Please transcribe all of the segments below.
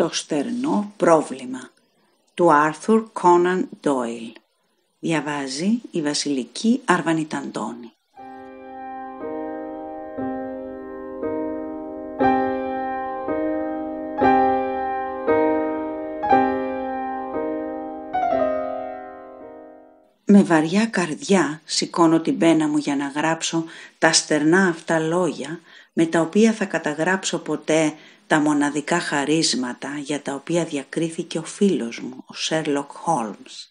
Το στερνό πρόβλημα του Άρθουρ Κόναν Ντόιλ. Διαβάζει η Βασιλική Αρβανιταντώνη. Με βαριά καρδιά σηκώνω την πένα μου για να γράψω τα στερνά αυτά λόγια με τα οποία θα καταγράψω ποτέ τα μοναδικά χαρίσματα για τα οποία διακρίθηκε ο φίλος μου, ο Σέρλοκ Χόλμς.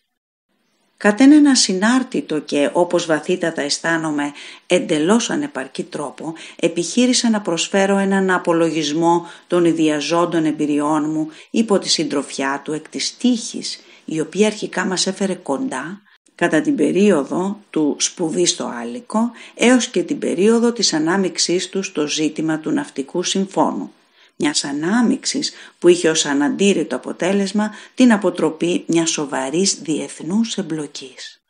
Κατ' έναν ασυνάρτητο και όπως βαθύτατα αισθάνομαι εντελώς ανεπαρκή τρόπο, επιχείρησα να προσφέρω έναν απολογισμό των ιδιαζόντων εμπειριών μου υπό τη συντροφιά του εκ της τύχης, η οποία αρχικά μας έφερε κοντά κατά την περίοδο του σπουδή στο Άλικο έως και την περίοδο της ανάμειξής του στο ζήτημα του ναυτικού συμφώνου μιας ανάμιξης που είχε ως αναντήρητο αποτέλεσμα την αποτροπή μιας σοβαρής διεθνούς εμπλοκής.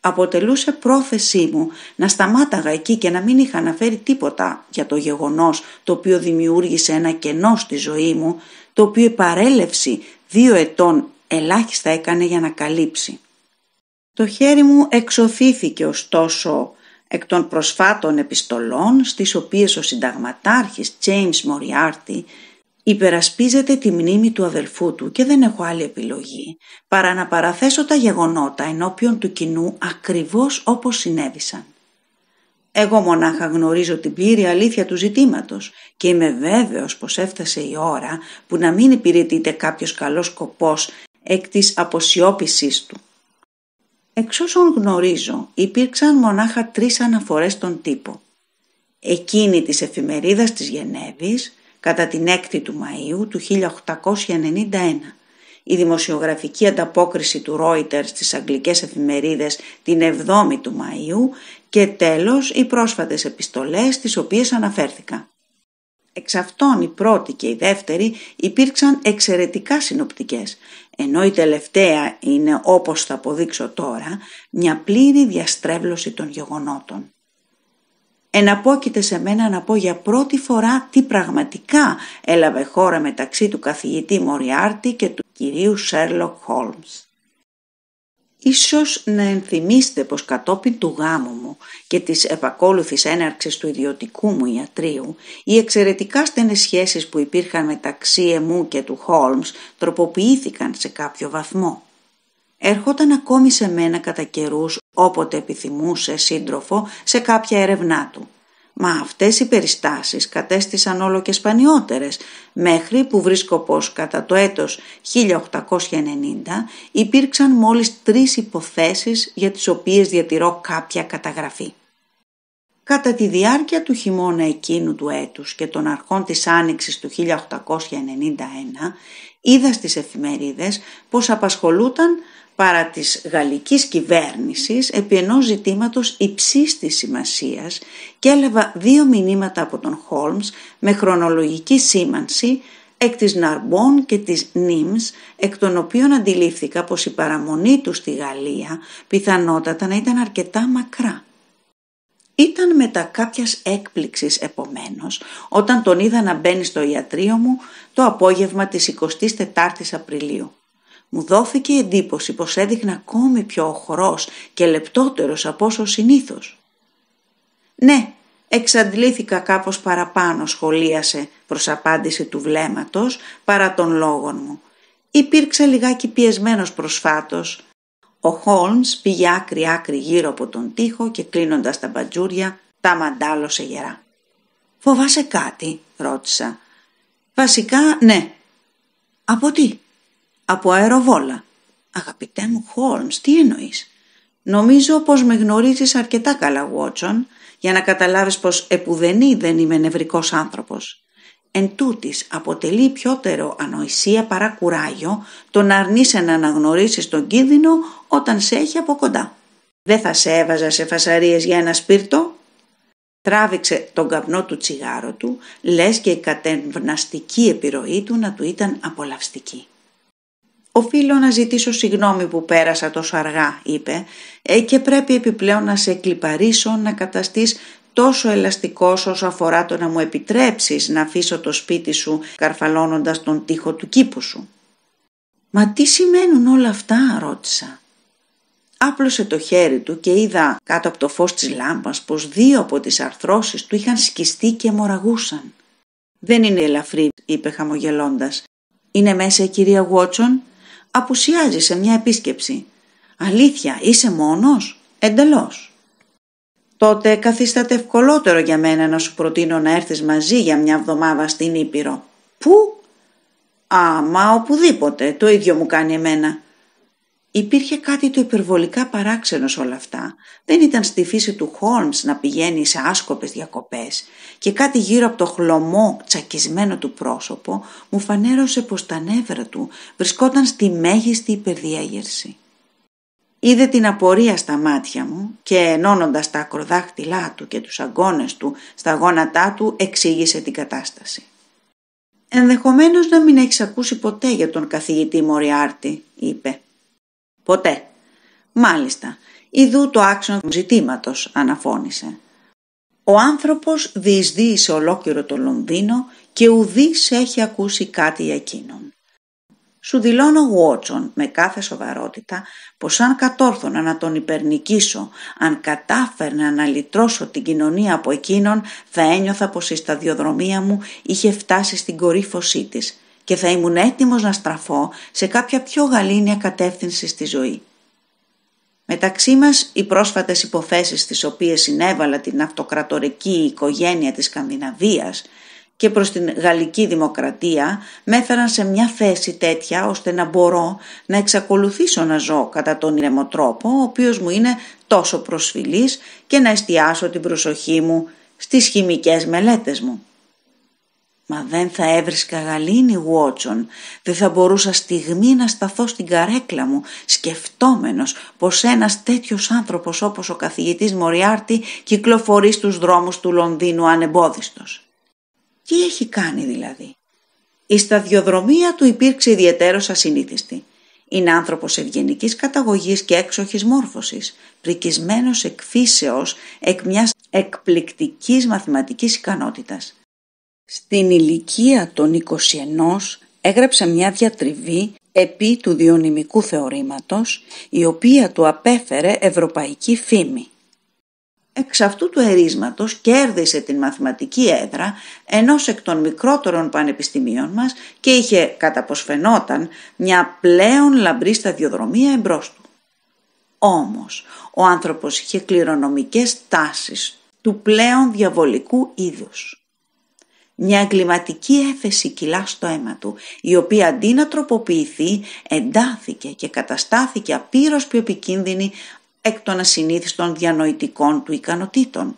Αποτελούσε πρόθεσή μου να σταμάταγα εκεί και να μην είχα αναφέρει τίποτα για το γεγονός το οποίο δημιούργησε ένα κενό στη ζωή μου, το οποίο η παρέλευση δύο ετών ελάχιστα έκανε για να καλύψει. Το χέρι μου εξωθήθηκε ωστόσο Εκ των προσφάτων επιστολών, στις οποίες ο συνταγματάρχης James Moriarty υπερασπίζεται τη μνήμη του αδελφού του και δεν έχω άλλη επιλογή παρά να παραθέσω τα γεγονότα ενώπιον του κοινού ακριβώς όπως συνέβησαν. Εγώ μονάχα γνωρίζω την πλήρη αλήθεια του ζητήματος και είμαι βέβαιος πως έφτασε η ώρα που να μην υπηρετείται κάποιος καλός σκοπός εκ της αποσιώπησής του. Εξ όσων γνωρίζω υπήρξαν μονάχα τρεις αναφορές στον τύπο. Εκείνη της εφημερίδας της Γενέβης κατά την 6η του Μαΐου του 1891. Η δημοσιογραφική ανταπόκριση του Ρόιτερ στις αγγλικές εφημερίδες την 7η του Μαΐου και τέλος οι πρόσφατες επιστολές τις οποίες αναφέρθηκα. Εξ αυτών η πρώτη και η δεύτερη υπήρξαν εξαιρετικά συνοπτικές, ενώ η τελευταία είναι, όπως θα αποδείξω τώρα, μια πλήρη διαστρέβλωση των γεγονότων. Εναπόκειται σε μένα να πω για πρώτη φορά τι πραγματικά έλαβε χώρα μεταξύ του καθηγητή Μοριάρτη και του κυρίου Σέρλοκ Χόλμς. Ίσως να ενθυμίστε πως κατόπιν του γάμου μου και της επακόλουθης έναρξης του ιδιωτικού μου ιατρίου, οι εξαιρετικά στενές σχέσεις που υπήρχαν μεταξύ εμού και του Χόλμς τροποποιήθηκαν σε κάποιο βαθμό. Έρχονταν ακόμη σε μένα κατά καιρούς όποτε επιθυμούσε σύντροφο σε κάποια ερευνά του. Μα αυτές οι περιστάσεις κατέστησαν όλο και σπανιότερες, μέχρι που βρίσκω πως κατά το έτος 1890 υπήρξαν μόλις τρεις υποθέσεις για τις οποίες διατηρώ κάποια καταγραφή. Κατά τη διάρκεια του χειμώνα εκείνου του έτους και των αρχών της Άνοιξης του 1891, είδα στις εφημερίδες πως απασχολούταν παρά της γαλλικής κυβέρνησης επί ενός ζητήματος υψής της σημασίας και έλαβα δύο μηνύματα από τον Χόλμς με χρονολογική σήμανση εκ της Ναρμπών και της Νίμς, εκ των οποίων αντιλήφθηκα πως η παραμονή τους στη Γαλλία πιθανότατα να ήταν αρκετά μακρά. Ήταν μετά κάποιας έκπληξης επομένως όταν τον είδα να μπαίνει στο ιατρείο μου το απόγευμα της 24ης Απριλίου. Μου δόθηκε εντύπωση πως έδειχνα ακόμη πιο οχρός και λεπτότερος από όσο συνήθως. «Ναι, εξαντλήθηκα κάπως παραπάνω», σχολίασε προς απάντηση του βλέμματος παρά των λόγων μου. Υπήρξα λιγάκι πιεσμένος προσφάτως. Ο Χόλμς πήγε άκρη-άκρη γύρω από τον τοίχο και κλείνοντας τα μπατζούρια τα μαντάλωσε γερά. «Φοβάσαι κάτι» ρώτησα. «Βασικά ναι». «Από τι» από αεροβόλα. Αγαπητέ μου Χόλμς, τι εννοείς. Νομίζω πως με γνωρίζεις αρκετά καλά, Βότσον, για να καταλάβεις πως επουδενή δεν είμαι νευρικός άνθρωπος. Εν τούτης, αποτελεί πιότερο ανοησία παρά κουράγιο το να αρνείσαι να αναγνωρίσεις τον κίνδυνο όταν σε έχει από κοντά. Δεν θα σε έβαζα σε φασαρίες για ένα σπίρτο. Τράβηξε τον καπνό του τσιγάρο του, λες και η κατευναστική επιρροή του να του ήταν απολαυστική. «Οφείλω να ζητήσω συγγνώμη που πέρασα τόσο αργά», είπε, «Ε, «και πρέπει επιπλέον να σε κλιπαρίσω να καταστείς τόσο ελαστικός όσο αφορά το να μου επιτρέψεις να αφήσω το σπίτι σου καρφαλώνοντας τον τοίχο του κήπου σου». «Μα τι σημαίνουν όλα αυτά» ρώτησα. Άπλωσε το χέρι του και είδα κάτω από το φως της λάμπας πως δύο από τις αρθρώσεις του είχαν σκιστεί και μοραγούσαν. «Δεν είναι ελαφρύ» είπε χαμογελώντας. «Είναι μέσα η κυρία Γουότσον» απουσιάζει σε μια επίσκεψη. Αλήθεια, είσαι μόνος? Εντελώς. Τότε καθίσταται ευκολότερο για μένα να σου προτείνω να έρθεις μαζί για μια εβδομάδα στην Ήπειρο. Πού? Α, μα οπουδήποτε, το ίδιο μου κάνει εμένα. Υπήρχε κάτι το υπερβολικά παράξενος σε όλα αυτά. Δεν ήταν στη φύση του Χόλμς να πηγαίνει σε άσκοπες διακοπές και κάτι γύρω από το χλωμό τσακισμένο του πρόσωπο μου φανέρωσε πως τα νεύρα του βρισκόταν στη μέγιστη υπερδιέγερση. Είδε την απορία στα μάτια μου και ενώνοντας τα ακροδάχτυλά του και τους αγκώνες του στα γόνατά του εξήγησε την κατάσταση. «Ενδεχομένως να μην έχεις ακούσει ποτέ για τον καθηγητή Μοριάρτη», είπε. Ποτέ. Μάλιστα, ιδού το άξιον του ζητήματος, αναφώνησε. Ο άνθρωπος διεισδύει σε ολόκληρο το Λονδίνο και ουδής έχει ακούσει κάτι για εκείνον. Σου δηλώνω, Βότσον, με κάθε σοβαρότητα, πως αν κατόρθωνα να τον υπερνικήσω, αν κατάφερνα να λυτρώσω την κοινωνία από εκείνον, θα ένιωθα πως η σταδιοδρομία μου είχε φτάσει στην κορύφωσή της και θα ήμουν έτοιμος να στραφώ σε κάποια πιο γαλήνια κατεύθυνση στη ζωή. Μεταξύ μας οι πρόσφατες υποθέσεις στις οποίες συνέβαλα την αυτοκρατορική οικογένεια της Σκανδιναβίας και προς την γαλλική δημοκρατία με έφεραν σε μια θέση τέτοια ώστε να μπορώ να εξακολουθήσω να ζω κατά τον ηρεμό τρόπο ο οποίος μου είναι τόσο προσφυλής και να εστιάσω την προσοχή μου στις χημικές μελέτες μου. Μα δεν θα έβρισκα γαλήνη Βότσον, δεν θα μπορούσα στιγμή να σταθώ στην καρέκλα μου, σκεφτόμενος πως ένας τέτοιος άνθρωπος όπως ο καθηγητής Μοριάρτη κυκλοφορεί στους δρόμους του Λονδίνου ανεμπόδιστος. Τι έχει κάνει δηλαδή. Η σταδιοδρομία του υπήρξε ιδιαίτερος ασυνήθιστη. Είναι άνθρωπος ευγενικής καταγωγής και έξοχης μόρφωσης, πρικισμένος εκφύσεως εκ μιας εκπληκτικής μαθηματικής ικανότητας. Στην ηλικία των 21 έγραψε μια διατριβή επί του διονυμικού θεωρήματος, η οποία του απέφερε ευρωπαϊκή φήμη. Εξ αυτού του ερίσματος κέρδισε την μαθηματική έδρα ενός εκ των μικρότερων πανεπιστημίων μας και είχε, κατά μια πλέον λαμπρή σταδιοδρομία εμπρός του. Όμως, ο άνθρωπος είχε κληρονομικές τάσεις του πλέον διαβολικού είδους μια εγκληματική έφεση κυλά στο αίμα του, η οποία αντί να τροποποιηθεί εντάθηκε και καταστάθηκε απείρως πιο επικίνδυνη εκ των ασυνήθιστων διανοητικών του ικανοτήτων.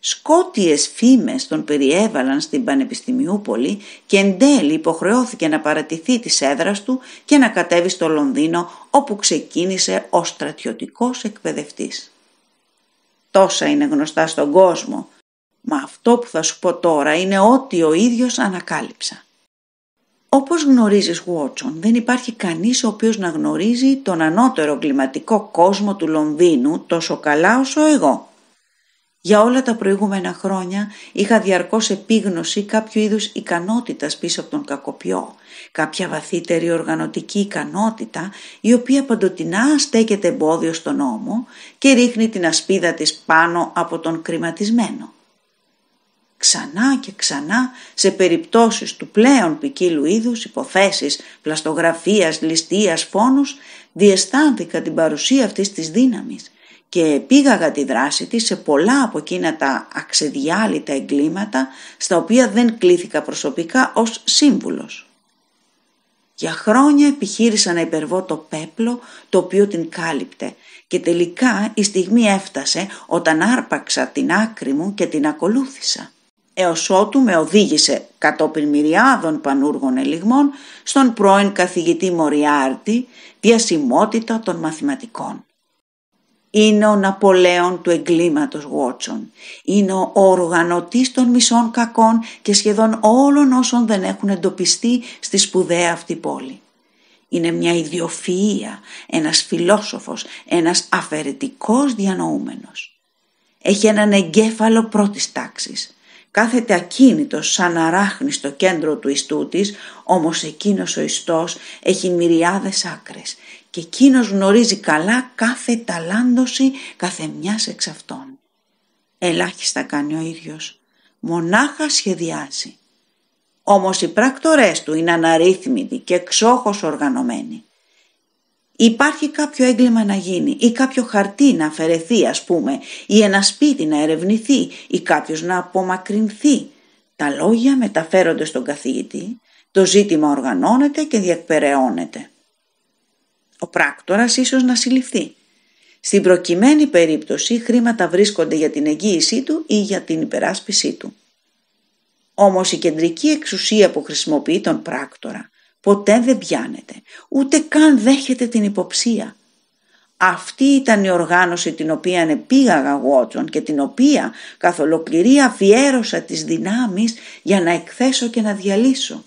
Σκότιες φήμες τον περιέβαλαν στην Πανεπιστημιούπολη και εν τέλει υποχρεώθηκε να παρατηθεί της έδρας του και να κατέβει στο Λονδίνο όπου ξεκίνησε ως στρατιωτικός εκπαιδευτής. Τόσα είναι γνωστά στον κόσμο Μα αυτό που θα σου πω τώρα είναι ό,τι ο ίδιος ανακάλυψα. Όπως γνωρίζεις Βότσον, δεν υπάρχει κανείς ο οποίος να γνωρίζει τον ανώτερο κλιματικό κόσμο του Λονδίνου τόσο καλά όσο εγώ. Για όλα τα προηγούμενα χρόνια είχα διαρκώς επίγνωση κάποιου είδους ικανότητας πίσω από τον κακοποιό, κάποια βαθύτερη οργανωτική ικανότητα η οποία παντοτινά στέκεται εμπόδιο στον νόμο και ρίχνει την ασπίδα της πάνω από τον κρηματισμένο ξανά και ξανά σε περιπτώσεις του πλέον ποικίλου είδους, υποθέσεις, πλαστογραφίας, ληστείας, φόνους, διαισθάνθηκα την παρουσία αυτής της δύναμης και πήγαγα τη δράση της σε πολλά από εκείνα τα αξεδιάλυτα εγκλήματα στα οποία δεν κλήθηκα προσωπικά ως σύμβουλος. Για χρόνια επιχείρησα να υπερβώ το πέπλο το οποίο την κάλυπτε και τελικά η στιγμή έφτασε όταν άρπαξα την άκρη μου και την ακολούθησα έως ότου με οδήγησε κατόπιν μυριάδων πανούργων ελιγμών στον πρώην καθηγητή Μοριάρτη διασημότητα των μαθηματικών. Είναι ο Ναπολέον του εγκλήματος Γουότσον. Είναι ο οργανωτής των μισών κακών και σχεδόν όλων όσων δεν έχουν εντοπιστεί στη σπουδαία αυτή πόλη. Είναι μια ιδιοφυΐα, ένας φιλόσοφος, ένας αφαιρετικός διανοούμενος. Έχει έναν εγκέφαλο πρώτης τάξης Κάθεται ακίνητος σαν ράχνει στο κέντρο του ιστού της, όμως εκείνος ο ιστός έχει μυριάδες άκρες και εκείνος γνωρίζει καλά κάθε ταλάντωση καθεμιάς εξ αυτών. Ελάχιστα κάνει ο ίδιος Μονάχα σχεδιάζει. Όμως οι πράκτορές του είναι αναρρύθμιτοι και εξόχως οργανωμένοι υπάρχει κάποιο έγκλημα να γίνει ή κάποιο χαρτί να αφαιρεθεί ας πούμε ή ένα σπίτι να ερευνηθεί ή κάποιος να απομακρυνθεί. Τα λόγια μεταφέρονται στον καθηγητή, το ζήτημα οργανώνεται και διεκπεραιώνεται. Ο πράκτορας ίσως να συλληφθεί. Στην προκειμένη περίπτωση χρήματα βρίσκονται για την εγγύησή του ή για την υπεράσπισή του. Όμως η κεντρική εξουσία που χρησιμοποιεί τον πράκτορα ποτέ δεν πιάνεται, ούτε καν δέχεται την υποψία. Αυτή ήταν η οργάνωση την οποία επίγαγα γότσον και την οποία καθ' ολοκληρή αφιέρωσα τις δυνάμεις για να εκθέσω και να διαλύσω.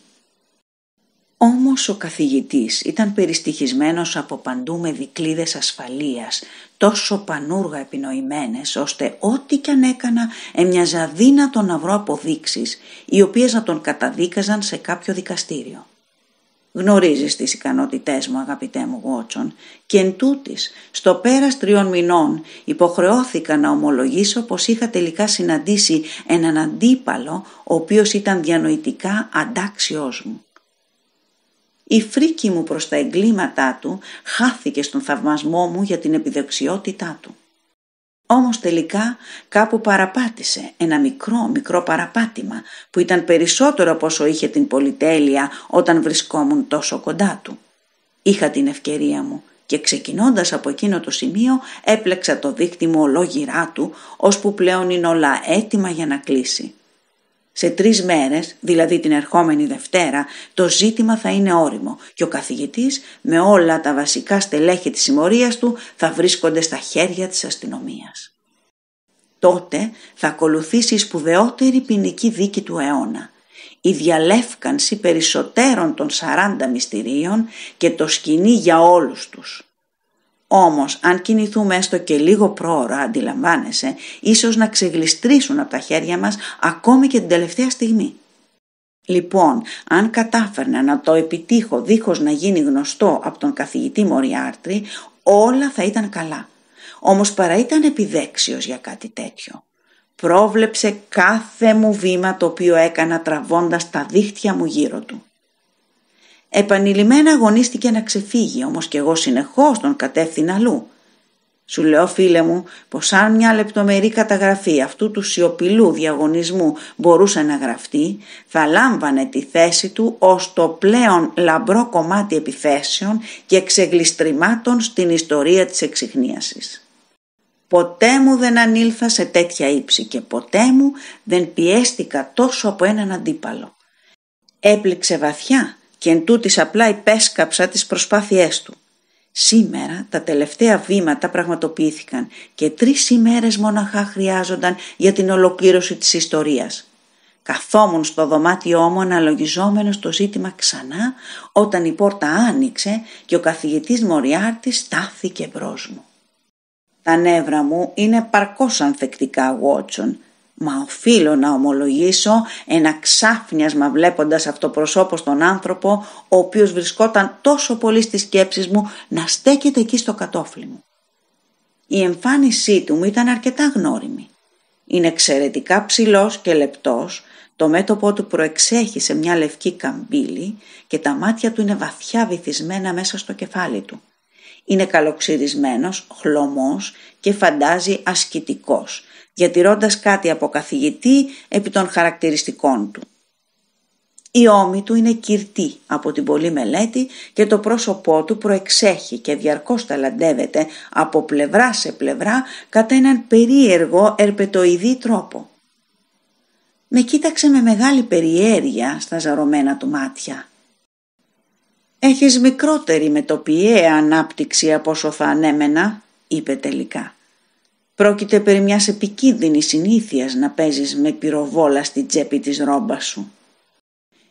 Όμως ο καθηγητής ήταν περιστοιχισμένος από παντού με δικλίδες ασφαλείας, τόσο πανούργα επινοημένες, ώστε ό,τι κι αν έκανα έμοιαζα δύνατο να βρω αποδείξεις, οι οποίες να τον καταδίκαζαν σε κάποιο δικαστήριο. Γνωρίζεις τις ικανότητές μου αγαπητέ μου Γότσον και εν τούτης, στο πέρας τριών μηνών υποχρεώθηκα να ομολογήσω πως είχα τελικά συναντήσει έναν αντίπαλο ο οποίος ήταν διανοητικά αντάξιός μου. Η φρίκη μου προς τα εγκλήματά του χάθηκε στον θαυμασμό μου για την επιδεξιότητά του. Όμως τελικά κάπου παραπάτησε ένα μικρό μικρό παραπάτημα που ήταν περισσότερο από όσο είχε την πολυτέλεια όταν βρισκόμουν τόσο κοντά του. Είχα την ευκαιρία μου και ξεκινώντας από εκείνο το σημείο έπλεξα το δίκτυμο μου ολόγυρά του ώσπου πλέον είναι όλα έτοιμα για να κλείσει. Σε τρεις μέρες, δηλαδή την ερχόμενη Δευτέρα, το ζήτημα θα είναι όριμο και ο καθηγητής με όλα τα βασικά στελέχη της συμμορίας του θα βρίσκονται στα χέρια της αστυνομίας. Τότε θα ακολουθήσει η σπουδαιότερη ποινική δίκη του αιώνα, η διαλεύκανση περισσότερων των 40 μυστηρίων και το σκηνή για όλους τους. Όμως, αν κινηθούμε έστω και λίγο πρόωρα, αντιλαμβάνεσαι, ίσως να ξεγλιστρήσουν από τα χέρια μας ακόμη και την τελευταία στιγμή. Λοιπόν, αν κατάφερνα να το επιτύχω δίχως να γίνει γνωστό από τον καθηγητή Μοριάρτρη, όλα θα ήταν καλά. Όμως παρά ήταν επιδέξιος για κάτι τέτοιο. Πρόβλεψε κάθε μου βήμα το οποίο έκανα τραβώντας τα δίχτυα μου γύρω του. Επανειλημμένα αγωνίστηκε να ξεφύγει, όμως και εγώ συνεχώς τον κατεύθυνα αλλού. Σου λέω φίλε μου πως αν μια λεπτομερή καταγραφή αυτού του σιωπηλού διαγωνισμού μπορούσε να γραφτεί, θα λάμβανε τη θέση του ως το πλέον λαμπρό κομμάτι επιθέσεων και ξεγλιστριμάτων στην ιστορία της εξυχνίασης. Ποτέ μου δεν ανήλθα σε τέτοια ύψη και ποτέ μου δεν πιέστηκα τόσο από έναν αντίπαλο. Έπληξε βαθιά και εν τούτης απλά υπέσκαψα τις προσπάθειές του. Σήμερα τα τελευταία βήματα πραγματοποιήθηκαν και τρεις ημέρες μοναχά χρειάζονταν για την ολοκλήρωση της ιστορίας. Καθόμουν στο δωμάτιό μου αναλογιζόμενος το ζήτημα ξανά όταν η πόρτα άνοιξε και ο καθηγητής Μοριάρτης στάθηκε μπρος μου. Τα νεύρα μου είναι παρκώς ανθεκτικά, Βότσον», Μα οφείλω να ομολογήσω ένα ξάφνιασμα βλέποντας προσώπο στον άνθρωπο ο οποίος βρισκόταν τόσο πολύ στις σκέψεις μου να στέκεται εκεί στο κατόφλι μου. Η εμφάνισή του μου ήταν αρκετά γνώριμη. Είναι εξαιρετικά ψηλός και λεπτός, το μέτωπό του προεξέχει σε μια λευκή καμπύλη και τα μάτια του είναι βαθιά βυθισμένα μέσα στο κεφάλι του. Είναι καλοξυρισμένος, χλωμός και φαντάζει ασκητικός διατηρώντας κάτι από καθηγητή επί των χαρακτηριστικών του. Η ώμη του είναι κυρτή από την πολλή μελέτη και το πρόσωπό του προεξέχει και διαρκώς ταλαντεύεται από πλευρά σε πλευρά κατά έναν περίεργο ερπετοειδή τρόπο. Με κοίταξε με μεγάλη περιέργεια στα ζαρωμένα του μάτια. «Έχεις μικρότερη μετοπιαία ανάπτυξη από όσο θα ανέμενα», είπε τελικά. Πρόκειται περί μιας επικίνδυνης συνήθειας να παίζεις με πυροβόλα στη τσέπη της ρόμπας σου.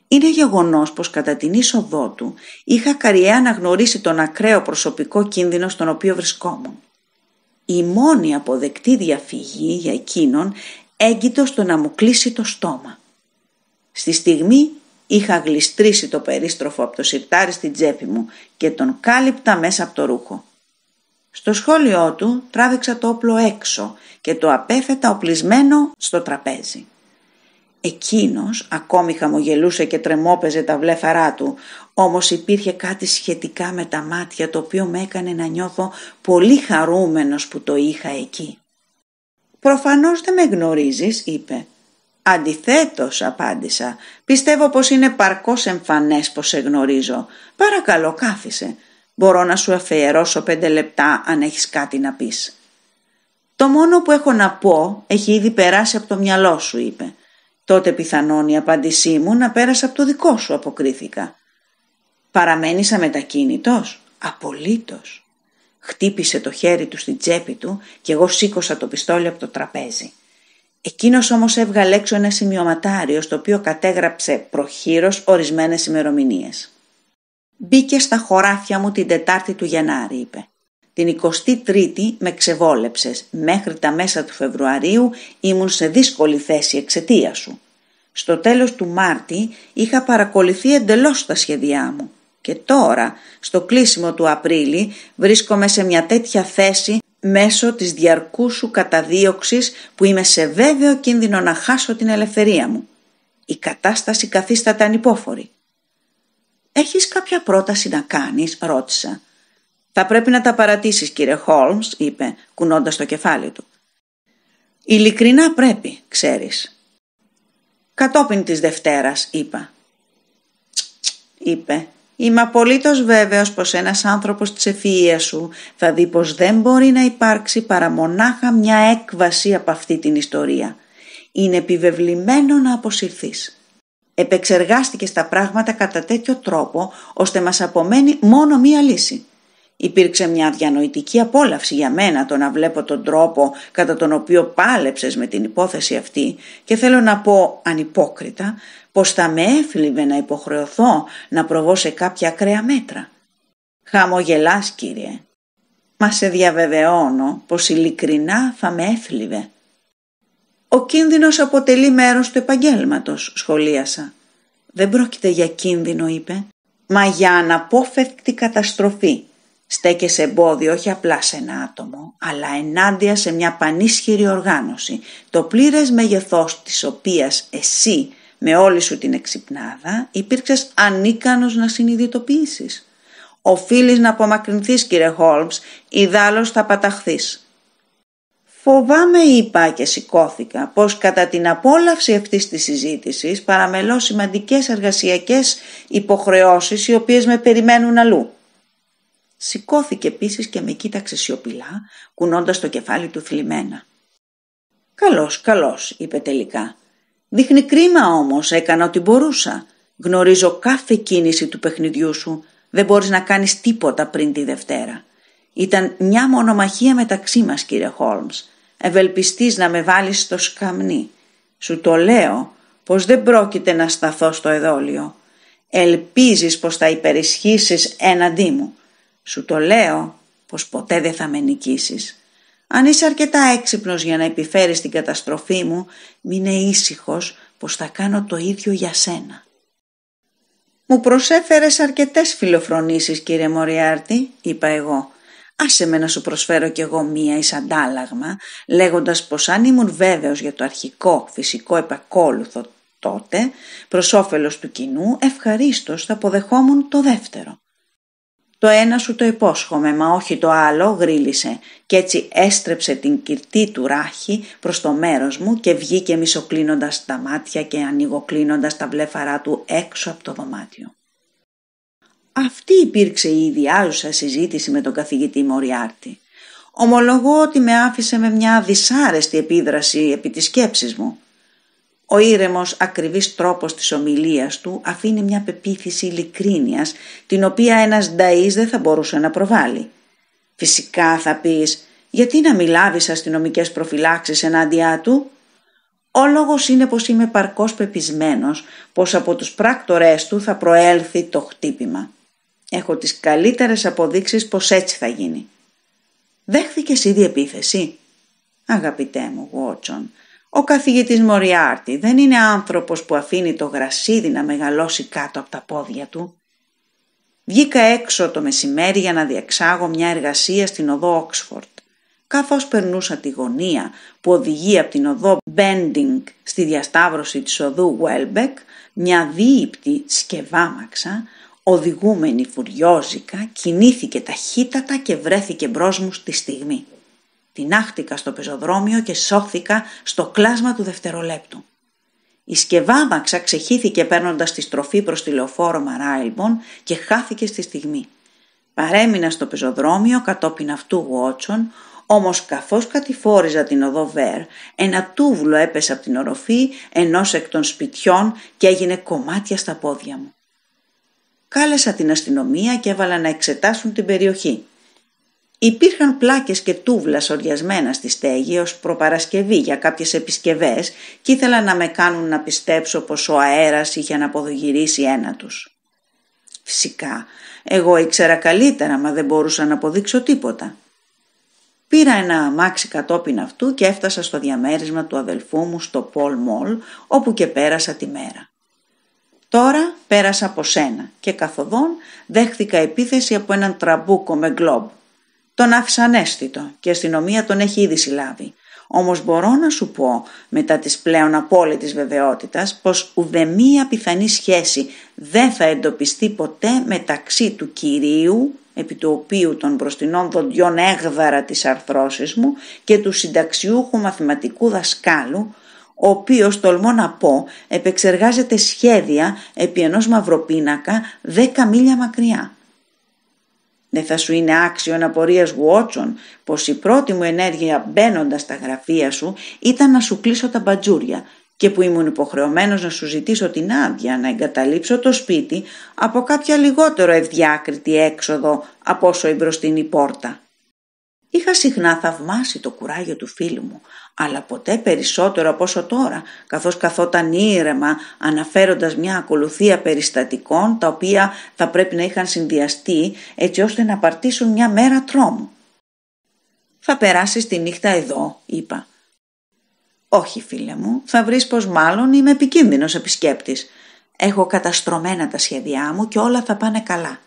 Είναι γεγονός πως κατά την είσοδό του είχα καριέα να γνωρίσει τον ακραίο προσωπικό κίνδυνο στον οποίο βρισκόμουν. Η μόνη αποδεκτή διαφυγή για εκείνον έγκυτο στο να μου κλείσει το στόμα. Στη στιγμή είχα γλιστρήσει το περίστροφο από το σιρτάρι στην τσέπη μου και τον κάλυπτα μέσα από το ρούχο. Στο σχόλιό του τράβηξα το όπλο έξω και το απέφετα οπλισμένο στο τραπέζι. Εκείνος ακόμη χαμογελούσε και τρεμόπαιζε τα βλέφαρά του, όμως υπήρχε κάτι σχετικά με τα μάτια το οποίο με έκανε να νιώθω πολύ χαρούμενος που το είχα εκεί. «Προφανώς δεν με γνωρίζεις», είπε. «Αντιθέτως», απάντησα, «πιστεύω πως είναι παρκώς εμφανές πως σε γνωρίζω. Παρακαλώ κάθισε. Μπορώ να σου αφιερώσω πέντε λεπτά αν έχεις κάτι να πεις. Το μόνο που έχω να πω έχει ήδη περάσει από το μυαλό σου, είπε. Τότε πιθανόν η απάντησή μου να πέρασε από το δικό σου, αποκρίθηκα. Παραμένεις αμετακίνητος. Απολύτως. Χτύπησε το χέρι του στην τσέπη του και εγώ σήκωσα το πιστόλι από το τραπέζι. Εκείνος όμως έβγαλε έξω ένα σημειωματάριο στο οποίο κατέγραψε προχήρως ορισμένες ημερομηνίες. «Μπήκε στα χωράφια μου την Τετάρτη του Γενάρη», είπε. «Την 23η με ξεβόλεψες. Μέχρι τα μέσα του Φεβρουαρίου ήμουν σε δύσκολη θέση εξαιτία σου. Στο τέλος του Μάρτη είχα παρακολουθεί εντελώς τα σχέδιά μου. Και τώρα, στο κλείσιμο του Απρίλη, βρίσκομαι σε μια τέτοια θέση μέσω της διαρκούς σου καταδίωξης που είμαι σε βέβαιο κίνδυνο να χάσω την ελευθερία μου. Η κατάσταση καθίσταται ανυπόφορη. «Έχεις κάποια πρόταση να κάνεις» ρώτησα. «Θα πρέπει να τα παρατήσεις κύριε Χόλμς» είπε κουνώντας το κεφάλι του. «Ειλικρινά πρέπει, ξέρεις». «Κατόπιν της Δευτέρας» είπα. είπε Είμαι απολύτως βέβαιος πως ένας άνθρωπος της ευφυΐας σου θα δει πως δεν μπορεί να υπάρξει παρά μονάχα μια έκβαση από αυτή την ιστορία. Είναι επιβεβλημένο να αποσυρθείς επεξεργάστηκε στα πράγματα κατά τέτοιο τρόπο ώστε μας απομένει μόνο μία λύση. Υπήρξε μια διανοητική απόλαυση για μένα το να βλέπω τον τρόπο κατά τον οποίο πάλεψες με την υπόθεση αυτή και θέλω να πω ανυπόκριτα πως θα με έφλιβε να υποχρεωθώ να προβώ σε κάποια ακραία μέτρα. Χαμογελάς κύριε. Μα σε διαβεβαιώνω πως ειλικρινά θα με έθλιβε. Ο κίνδυνος αποτελεί μέρος του επαγγέλματος, σχολίασα. Δεν πρόκειται για κίνδυνο, είπε, μα για αναπόφευκτη καταστροφή. Στέκεσαι εμπόδιο όχι απλά σε ένα άτομο, αλλά ενάντια σε μια πανίσχυρη οργάνωση, το πλήρες μεγεθός της οποίας εσύ με όλη σου την εξυπνάδα υπήρξες ανίκανος να συνειδητοποιήσεις. Οφείλεις να απομακρυνθείς κύριε Χόλμς, ιδάλλως θα παταχθείς. Φοβάμαι, είπα και σηκώθηκα, πως κατά την απόλαυση αυτής της συζήτησης παραμελώ σημαντικές εργασιακές υποχρεώσεις οι οποίες με περιμένουν αλλού. Σηκώθηκε επίσης και με κοίταξε σιωπηλά, κουνώντας το κεφάλι του θλιμμένα. «Καλώς, καλώς», είπε τελικά. «Δείχνει κρίμα όμως, έκανα ό,τι μπορούσα. Γνωρίζω κάθε κίνηση του παιχνιδιού σου. Δεν μπορείς να κάνεις τίποτα πριν τη Δευτέρα. Ήταν μια μονομαχία μεταξύ μας, κύριε Χόλμς ευελπιστείς να με βάλεις στο σκαμνί. Σου το λέω πως δεν πρόκειται να σταθώ στο εδόλιο. Ελπίζεις πως θα υπερισχύσεις έναντί μου. Σου το λέω πως ποτέ δεν θα με νικήσεις. Αν είσαι αρκετά έξυπνος για να επιφέρεις την καταστροφή μου, μείνε ήσυχος πως θα κάνω το ίδιο για σένα. «Μου προσέφερες αρκετές φιλοφρονήσεις, κύριε Μοριάρτη», είπα εγώ. «Άσε με να σου προσφέρω κι εγώ μία εις αντάλλαγμα», λέγοντας πως αν ήμουν βέβαιος για το αρχικό φυσικό επακόλουθο τότε, προς όφελος του κοινού, ευχαρίστως θα αποδεχόμουν το δεύτερο. Το ένα σου το υπόσχομαι, μα όχι το άλλο, γρίλησε και έτσι έστρεψε την κυρτή του ράχη προς το μέρος μου και βγήκε μισοκλίνοντας τα μάτια και ανοιγοκλίνοντας τα βλέφαρά του έξω από το δωμάτιο. Αυτή υπήρξε η ιδιάζουσα συζήτηση με τον καθηγητή Μοριάρτη. Ομολογώ ότι με άφησε με μια δυσάρεστη επίδραση επί της σκέψης μου. Ο ήρεμος ακριβής τρόπος της ομιλίας του αφήνει μια πεποίθηση ειλικρίνειας την οποία ένας νταΐς δεν θα μπορούσε να προβάλλει. Φυσικά θα πεις γιατί να μιλάβεις αστυνομικές προφυλάξεις ενάντια του. Ο λόγος είναι πως είμαι παρκώς πεπισμένος πως από τους πράκτορές του θα προέλθει το χτύπημα έχω τις καλύτερες αποδείξεις πως έτσι θα γίνει. Δέχθηκες ήδη επίθεση. Αγαπητέ μου Γουότσον, ο καθηγητής Μοριάρτη δεν είναι άνθρωπος που αφήνει το γρασίδι να μεγαλώσει κάτω από τα πόδια του. Βγήκα έξω το μεσημέρι για να διεξάγω μια εργασία στην οδό Όξφορτ. Καθώς περνούσα τη γωνία που οδηγεί από την οδό Μπέντινγκ στη διασταύρωση της οδού Γουέλμπεκ, μια δίηπτη σκευάμαξα Οδηγούμενη φουριόζικα, κινήθηκε ταχύτατα και βρέθηκε μπρος μου στη στιγμή. άχτηκα στο πεζοδρόμιο και σώθηκα στο κλάσμα του δευτερολέπτου. Η σκευάμαξα ξεχύθηκε παίρνοντας τη στροφή προς τη λεωφόρο Μαράιλμπον και χάθηκε στη στιγμή. Παρέμεινα στο πεζοδρόμιο κατόπιν αυτού Γουότσον, όμως καθώς κατηφόριζα την οδό Βέρ, ένα τούβλο έπεσε από την οροφή ενός εκ των σπιτιών και έγινε κομμάτια στα πόδια μου. Κάλεσα την αστυνομία και έβαλα να εξετάσουν την περιοχή. Υπήρχαν πλάκες και τούβλα σοριασμένα στη στέγη ως προπαρασκευή για κάποιες επισκευές και ήθελα να με κάνουν να πιστέψω πως ο αέρας είχε αναποδογυρίσει ένα τους. Φυσικά, εγώ ήξερα καλύτερα μα δεν μπορούσα να αποδείξω τίποτα. Πήρα ένα αμάξι κατόπιν αυτού και έφτασα στο διαμέρισμα του αδελφού μου στο Πολ Μολ, όπου και πέρασα τη μέρα. Τώρα πέρασα από σένα και καθοδόν δέχθηκα επίθεση από έναν τραμπούκο με γκλόμπ. Τον άφησα ανέστητο και η αστυνομία τον έχει ήδη συλλάβει. Όμως μπορώ να σου πω, μετά της πλέον απόλυτης βεβαιότητας, πως ουδεμία πιθανή σχέση δεν θα εντοπιστεί ποτέ μεταξύ του κυρίου, επί του οποίου των μπροστινών δοντιών έγδαρα τις αρθρώσεις μου, και του συνταξιούχου μαθηματικού δασκάλου, ο οποίος, τολμώ να πω, επεξεργάζεται σχέδια επί ενός μαυροπίνακα δέκα μίλια μακριά. Δεν θα σου είναι άξιο να απορίας Γουότσον πως η πρώτη μου ενέργεια μπαίνοντας στα γραφεία σου ήταν να σου κλείσω τα μπατζούρια και που ήμουν υποχρεωμένος να σου ζητήσω την άδεια να εγκαταλείψω το σπίτι από κάποια λιγότερο ευδιάκριτη έξοδο από όσο η μπροστινή πόρτα. Είχα συχνά θαυμάσει το κουράγιο του φίλου μου, αλλά ποτέ περισσότερο από όσο τώρα, καθώς καθόταν ήρεμα αναφέροντας μια ακολουθία περιστατικών τα οποία θα πρέπει να είχαν συνδυαστεί έτσι ώστε να παρτίσουν μια μέρα τρόμου. «Θα περάσεις τη νύχτα εδώ», είπα. «Όχι, φίλε μου, θα βρεις πως μάλλον είμαι επικίνδυνος επισκέπτης. Έχω καταστρωμένα τα σχέδιά μου και όλα θα πάνε καλά».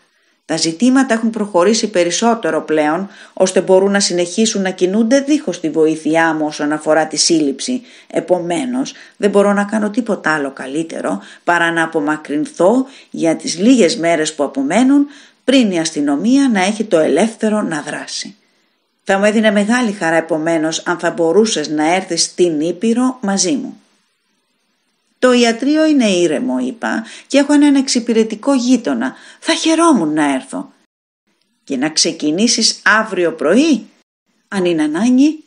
Τα ζητήματα έχουν προχωρήσει περισσότερο πλέον, ώστε μπορούν να συνεχίσουν να κινούνται δίχως τη βοήθειά μου όσον αφορά τη σύλληψη. Επομένως, δεν μπορώ να κάνω τίποτα άλλο καλύτερο παρά να απομακρυνθώ για τις λίγες μέρες που απομένουν πριν η αστυνομία να έχει το ελεύθερο να δράσει. Θα μου έδινε μεγάλη χαρά επομένως αν θα μπορούσες να έρθεις στην Ήπειρο μαζί μου. Το ιατρείο είναι ήρεμο, είπα, και έχω έναν εξυπηρετικό γείτονα. Θα χαιρόμουν να έρθω. Και να ξεκινήσεις αύριο πρωί, αν είναι ανάγκη.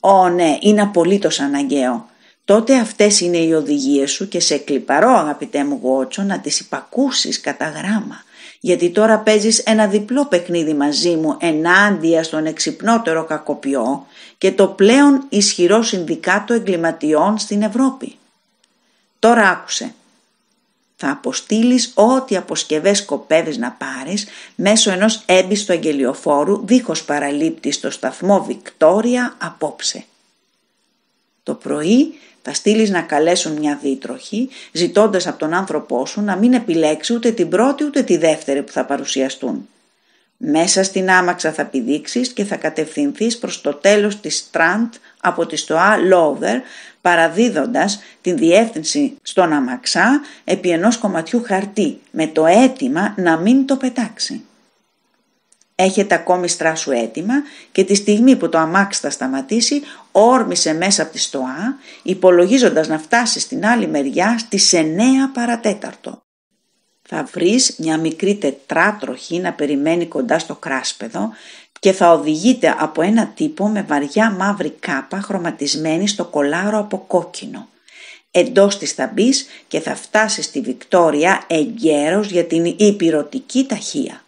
Ω ναι, είναι απολύτως αναγκαίο. Τότε αυτές είναι οι οδηγίες σου και σε κλιπαρώ αγαπητέ μου γότσο να τις υπακούσεις κατά γράμμα. Γιατί τώρα παίζεις ένα διπλό παιχνίδι μαζί μου ενάντια στον εξυπνότερο κακοποιό και το πλέον ισχυρό συνδικάτο εγκληματιών στην Ευρώπη. Τώρα άκουσε. Θα αποστείλεις ό,τι αποσκευές σκοπεύεις να πάρεις μέσω ενός έμπιστο αγγελιοφόρου δίχως παραλήπτη στο σταθμό Βικτόρια απόψε. Το πρωί θα στείλεις να καλέσουν μια δίτροχη, ζητώντας από τον άνθρωπό σου να μην επιλέξει ούτε την πρώτη ούτε τη δεύτερη που θα παρουσιαστούν. Μέσα στην άμαξα θα πηδήξεις και θα κατευθυνθείς προς το τέλος της Στραντ από τη στοά Λόβερ παραδίδοντας την διεύθυνση στον αμαξά επί ενός κομματιού χαρτί με το αίτημα να μην το πετάξει. Έχετε ακόμη στράσου σου έτοιμα και τη στιγμή που το άμαξ θα σταματήσει όρμησε μέσα από τη στοά υπολογίζοντας να φτάσεις στην άλλη μεριά στις 9 παρατέταρτο θα βρεις μια μικρή τετράτροχη να περιμένει κοντά στο κράσπεδο και θα οδηγείται από ένα τύπο με βαριά μαύρη κάπα χρωματισμένη στο κολάρο από κόκκινο. Εντός της θα μπεις και θα φτάσεις στη Βικτόρια εγκαίρος για την υπηρωτική ταχεία.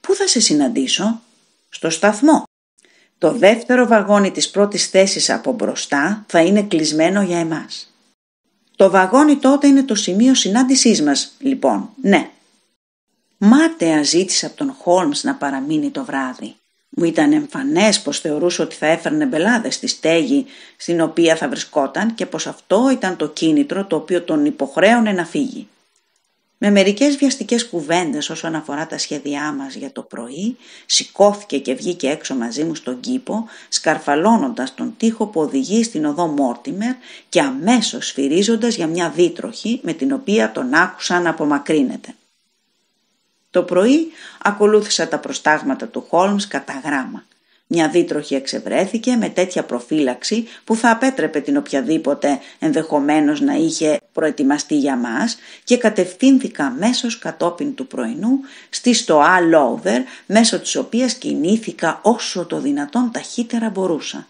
Πού θα σε συναντήσω? Στο σταθμό. Το δεύτερο βαγόνι της πρώτης θέσης από μπροστά θα είναι κλεισμένο για εμάς. Το βαγόνι τότε είναι το σημείο συνάντησής μας, λοιπόν, ναι. Μάταια ζήτησε από τον Χόλμς να παραμείνει το βράδυ. Μου ήταν εμφανές πως θεωρούσε ότι θα έφερνε μπελάδες στη στέγη στην οποία θα βρισκόταν και πως αυτό ήταν το κίνητρο το οποίο τον υποχρέωνε να φύγει. Με μερικές βιαστικές κουβέντες όσον αφορά τα σχέδιά μας για το πρωί, σηκώθηκε και βγήκε έξω μαζί μου στον κήπο, σκαρφαλώνοντας τον τοίχο που οδηγεί στην οδό Μόρτιμερ και αμέσως σφυρίζοντας για μια δίτροχη με την οποία τον άκουσα να απομακρύνεται. Το πρωί ακολούθησα τα προστάγματα του Χόλμς κατά γράμμα. Μια δίτροχη εξευρέθηκε με τέτοια προφύλαξη που θα απέτρεπε την οποιαδήποτε ενδεχομένως να είχε προετοιμαστεί για μας και κατευθύνθηκα μέσως κατόπιν του πρωινού στη στοά Λόβερ μέσω της οποίας κινήθηκα όσο το δυνατόν ταχύτερα μπορούσα.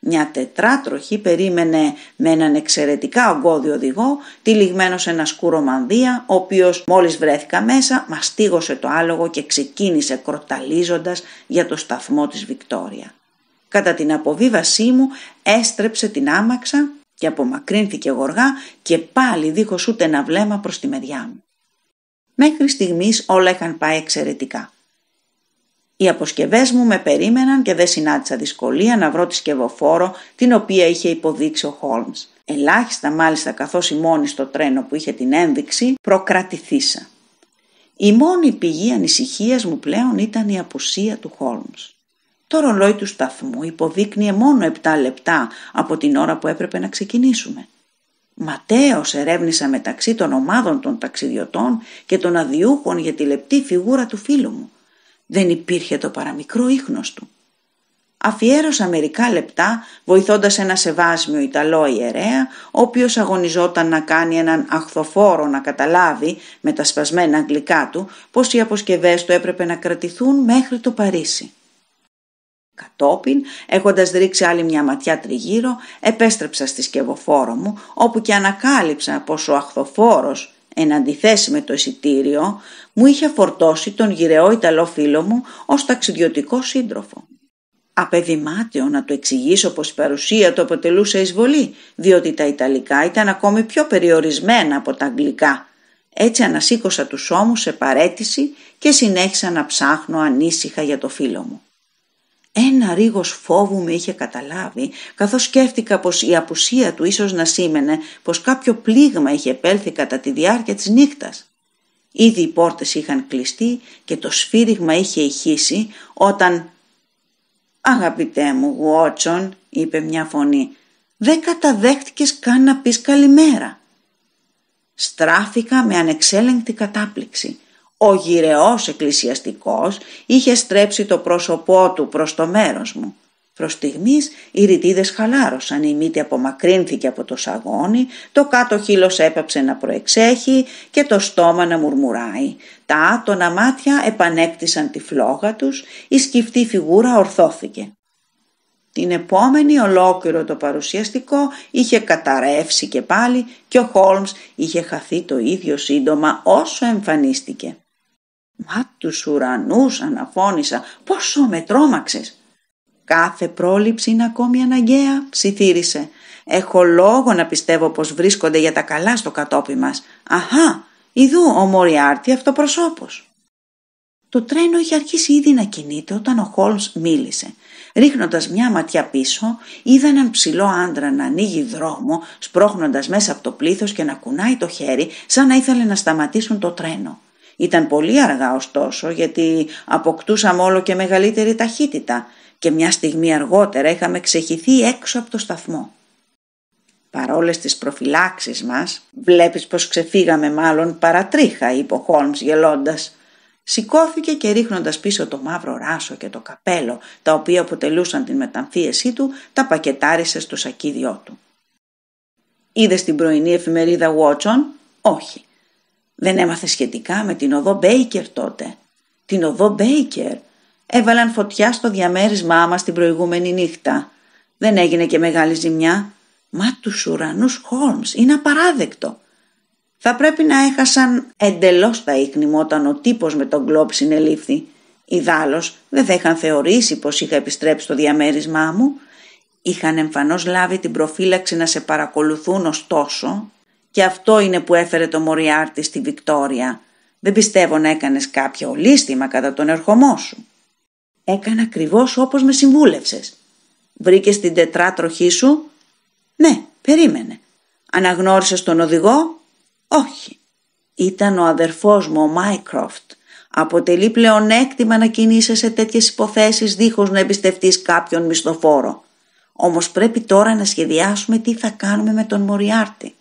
Μια τετράτροχη περίμενε με έναν εξαιρετικά ογκώδη οδηγό, τυλιγμένος σε ένα σκούρο μανδύα, ο οποίος μόλις βρέθηκα μέσα, μαστίγωσε το άλογο και ξεκίνησε κροταλίζοντας για το σταθμό της Βικτόρια. Κατά την αποβίβασή μου έστρεψε την άμαξα και απομακρύνθηκε γοργά και πάλι δίχως ούτε ένα βλέμμα προς τη μεριά μου. Μέχρι στιγμής όλα είχαν πάει εξαιρετικά. Οι αποσκευές μου με περίμεναν και δεν συνάντησα δυσκολία να βρω τη σκευοφόρο την οποία είχε υποδείξει ο Χόλμς. Ελάχιστα μάλιστα καθώς η μόνη στο τρένο που είχε την ένδειξη προκρατηθήσα. Η μόνη πηγή ανησυχίας μου πλέον ήταν η απουσία του Χόλμς. Το ρολόι του σταθμού υποδείκνυε μόνο 7 λεπτά από την ώρα που έπρεπε να ξεκινήσουμε. Ματέως ερεύνησα μεταξύ των ομάδων των ταξιδιωτών και των αδιούχων για τη λεπτή φιγούρα του φίλου μου. Δεν υπήρχε το παραμικρό ίχνος του. Αφιέρωσα μερικά λεπτά βοηθώντας ένα σεβάσμιο Ιταλό ιερέα, ο οποίος αγωνιζόταν να κάνει έναν αχθοφόρο να καταλάβει με τα σπασμένα αγγλικά του πως οι αποσκευές του έπρεπε να κρατηθούν μέχρι το Παρίσι. Κατόπιν, έχοντας ρίξει άλλη μια ματιά τριγύρω, επέστρεψα στη σκευοφόρο μου, όπου και ανακάλυψα πως ο αχθοφόρος, εν αντιθέσει με το εισιτήριο, μου είχε φορτώσει τον γυρεό Ιταλό φίλο μου ως ταξιδιωτικό σύντροφο. Απεδημάτιο να του εξηγήσω πως η παρουσία του αποτελούσε εισβολή, διότι τα Ιταλικά ήταν ακόμη πιο περιορισμένα από τα Αγγλικά. Έτσι ανασήκωσα τους ώμους σε παρέτηση και συνέχισα να ψάχνω ανήσυχα για το φίλο μου. Ένα ρίγος φόβου με είχε καταλάβει, καθώς σκέφτηκα πως η απουσία του ίσως να σήμαινε πως κάποιο πλήγμα είχε επέλθει κατά τη διάρκεια της νύχτας. Ήδη οι πόρτες είχαν κλειστεί και το σφύριγμα είχε ηχήσει όταν «Αγαπητέ μου, Γουότσον», είπε μια φωνή, «δεν καταδέχτηκες καν να πεις καλημέρα». Στράφηκα με ανεξέλεγκτη κατάπληξη. Ο γυρεός εκκλησιαστικός είχε στρέψει το πρόσωπό του προς το μέρος μου. Προς στιγμής οι ρητίδες χαλάρωσαν, η μύτη απομακρύνθηκε από το σαγόνι, το κάτω χείλος έπαψε να προεξέχει και το στόμα να μουρμουράει. Τα άτονα μάτια επανέκτησαν τη φλόγα τους, η σκυφτή φιγούρα ορθώθηκε. Την επόμενη ολόκληρο το παρουσιαστικό είχε καταρρεύσει και πάλι και ο Χόλμς είχε χαθεί το ίδιο σύντομα όσο εμφανίστηκε. «Μα τους ουρανούς» αναφώνησα, «πόσο με τρόμαξες». «Κάθε πρόληψη είναι ακόμη αναγκαία», ψιθύρισε. «Έχω λόγο να πιστεύω πως βρίσκονται για τα καλά στο κατόπι μας. Αχά, ειδού ο Μοριάρτη αυτοπροσώπος». Το τρένο είχε αρχίσει ήδη να κινείται όταν ο Χόλς μίλησε. Ρίχνοντας μια ματιά πίσω, είδα έναν ψηλό άντρα να ανοίγει δρόμο, σπρώχνοντας μέσα από το πλήθος και να κουνάει το χέρι, σαν να ήθελε να σταματήσουν το τρένο. Ήταν πολύ αργά ωστόσο γιατί αποκτούσαμε όλο και μεγαλύτερη ταχύτητα και μια στιγμή αργότερα είχαμε ξεχυθεί έξω από το σταθμό. Παρόλες τις προφυλάξεις μας, βλέπεις πως ξεφύγαμε μάλλον παρατρίχα, είπε ο Χόλμς γελώντας. Σηκώθηκε και ρίχνοντας πίσω το μαύρο ράσο και το καπέλο, τα οποία αποτελούσαν την μεταμφίεσή του, τα πακετάρισε στο σακίδιό του. Είδες την πρωινή εφημερίδα Watson? Όχι. Δεν έμαθε σχετικά με την οδό Μπέικερ τότε. Την οδό Μπέικερ. Έβαλαν φωτιά στο διαμέρισμά μας την προηγούμενη νύχτα. Δεν έγινε και μεγάλη ζημιά. Μα τους ουρανούς Χόλμς είναι απαράδεκτο. Θα πρέπει να έχασαν εντελώς τα ίχνη μου όταν ο τύπος με τον κλόπ συνελήφθη. Ιδάλω δεν θα είχαν θεωρήσει πως είχα επιστρέψει στο διαμέρισμά μου. Είχαν εμφανώς λάβει την προφύλαξη να σε παρακολουθούν ωστόσο και αυτό είναι που έφερε το Μοριάρτη στη Βικτόρια. Δεν πιστεύω να έκανες κάποιο ολίσθημα κατά τον ερχομό σου. Έκανα ακριβώς όπως με συμβούλευσες. Βρήκες την τετράτροχή σου. Ναι, περίμενε. Αναγνώρισες τον οδηγό. Όχι. Ήταν ο αδερφός μου, ο Μάικροφτ. Αποτελεί πλεονέκτημα να κινείσαι σε τέτοιες υποθέσεις δίχως να εμπιστευτείς κάποιον μισθοφόρο. Όμως πρέπει τώρα να σχεδιάσουμε τι θα κάνουμε με τον Μοριάρτη.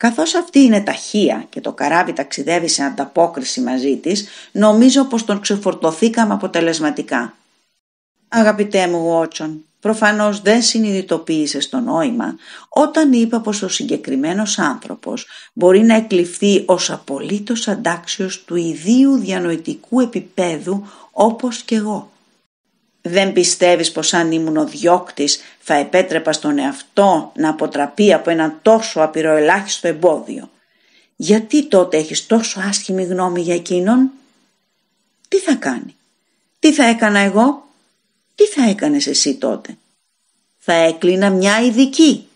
Καθώς αυτή είναι ταχεία και το καράβι ταξιδεύει σε ανταπόκριση μαζί της, νομίζω πως τον ξεφορτωθήκαμε αποτελεσματικά. Αγαπητέ μου Βότσον, προφανώς δεν συνειδητοποίησες το νόημα όταν είπα πως ο συγκεκριμένος άνθρωπος μπορεί να εκλειφθεί ως απολύτως αντάξιος του ιδίου διανοητικού επίπεδου όπως και εγώ δεν πιστεύεις πως αν ήμουν ο διώκτης θα επέτρεπα στον εαυτό να αποτραπεί από ένα τόσο απειροελάχιστο εμπόδιο. Γιατί τότε έχεις τόσο άσχημη γνώμη για εκείνον. Τι θα κάνει. Τι θα έκανα εγώ. Τι θα έκανες εσύ τότε. Θα έκλεινα μια ειδική.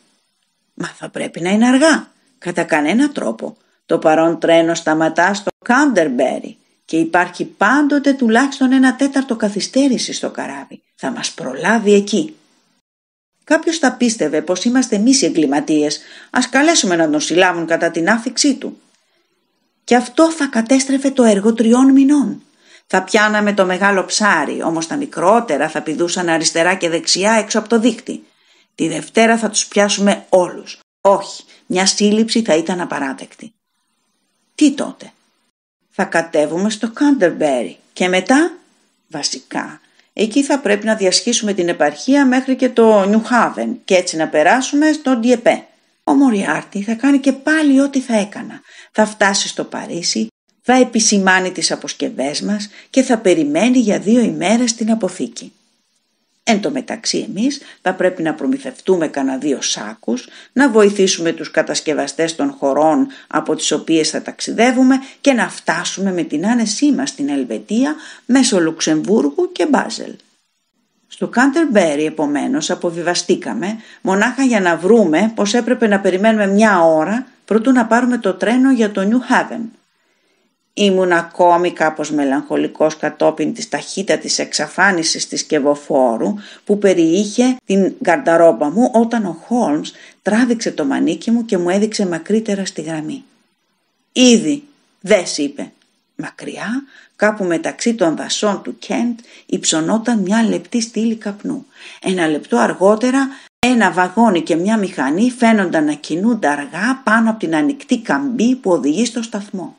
Μα θα πρέπει να είναι αργά. Κατά κανένα τρόπο. Το παρόν τρένο σταματά στο Κάντερμπέρι και υπάρχει πάντοτε τουλάχιστον ένα τέταρτο καθυστέρηση στο καράβι. Θα μας προλάβει εκεί. Κάποιος θα πίστευε πως είμαστε εμείς οι εγκληματίες. Ας καλέσουμε να τον συλλάβουν κατά την άφηξή του. Και αυτό θα κατέστρεφε το έργο τριών μηνών. Θα πιάναμε το μεγάλο ψάρι, όμως τα μικρότερα θα πηδούσαν αριστερά και δεξιά έξω από το δίκτυ. Τη Δευτέρα θα τους πιάσουμε όλους. Όχι, μια σύλληψη θα ήταν απαράδεκτη. Τι τότε, θα κατέβουμε στο Κάντερμπέρι και μετά βασικά. Εκεί θα πρέπει να διασχίσουμε την επαρχία μέχρι και το Νιουχάβεν και έτσι να περάσουμε στο Ντιεπέ. Ο Μοριάρτη θα κάνει και πάλι ό,τι θα έκανα. Θα φτάσει στο Παρίσι, θα επισημάνει τις αποσκευές μας και θα περιμένει για δύο ημέρες την αποθήκη. Εν τω μεταξύ εμείς θα πρέπει να προμηθευτούμε κανένα δύο σάκους, να βοηθήσουμε τους κατασκευαστές των χωρών από τις οποίες θα ταξιδεύουμε και να φτάσουμε με την άνεσή μας στην Ελβετία μέσω Λουξεμβούργου και Μπάζελ. Στο Κάντερμπέρι επομένως αποβιβαστήκαμε μονάχα για να βρούμε πως έπρεπε να περιμένουμε μια ώρα προτού να πάρουμε το τρένο για το Νιου Χάβεν. Ήμουν ακόμη κάπως μελαγχολικός κατόπιν της ταχύτατης εξαφάνισης της κεβοφόρου που περιείχε την καρταρόμπα μου όταν ο Χόλμς τράβηξε το μανίκι μου και μου έδειξε μακρύτερα στη γραμμή. «Ήδη, δες» είπε. Μακριά, κάπου μεταξύ των δασών του Κέντ, υψωνόταν μια λεπτή στήλη καπνού. Ένα λεπτό αργότερα ένα βαγόνι και μια μηχανή φαίνονταν να κινούνται αργά πάνω από την ανοιχτή καμπή που οδηγεί στο σταθμό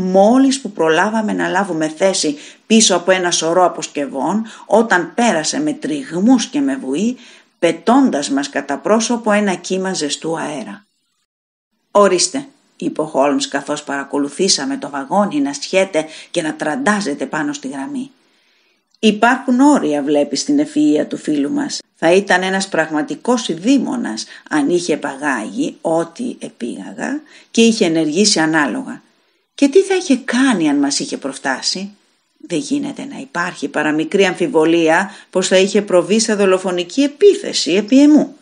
μόλις που προλάβαμε να λάβουμε θέση πίσω από ένα σωρό αποσκευών, όταν πέρασε με τριγμούς και με βουή, πετώντας μας κατά πρόσωπο ένα κύμα ζεστού αέρα. «Ορίστε», είπε ο Χόλμς καθώς παρακολουθήσαμε το βαγόνι να σχέται και να τραντάζεται πάνω στη γραμμή. Υπάρχουν όρια βλέπεις στην ευφυΐα του φίλου μας. Θα ήταν ένας πραγματικός ειδήμονας, αν είχε παγάγει ό,τι επίγαγα και είχε ενεργήσει ανάλογα. Και τι θα είχε κάνει αν μας είχε προφτάσει. Δεν γίνεται να υπάρχει παρά μικρή αμφιβολία πως θα είχε προβεί σε δολοφονική επίθεση επί εμού.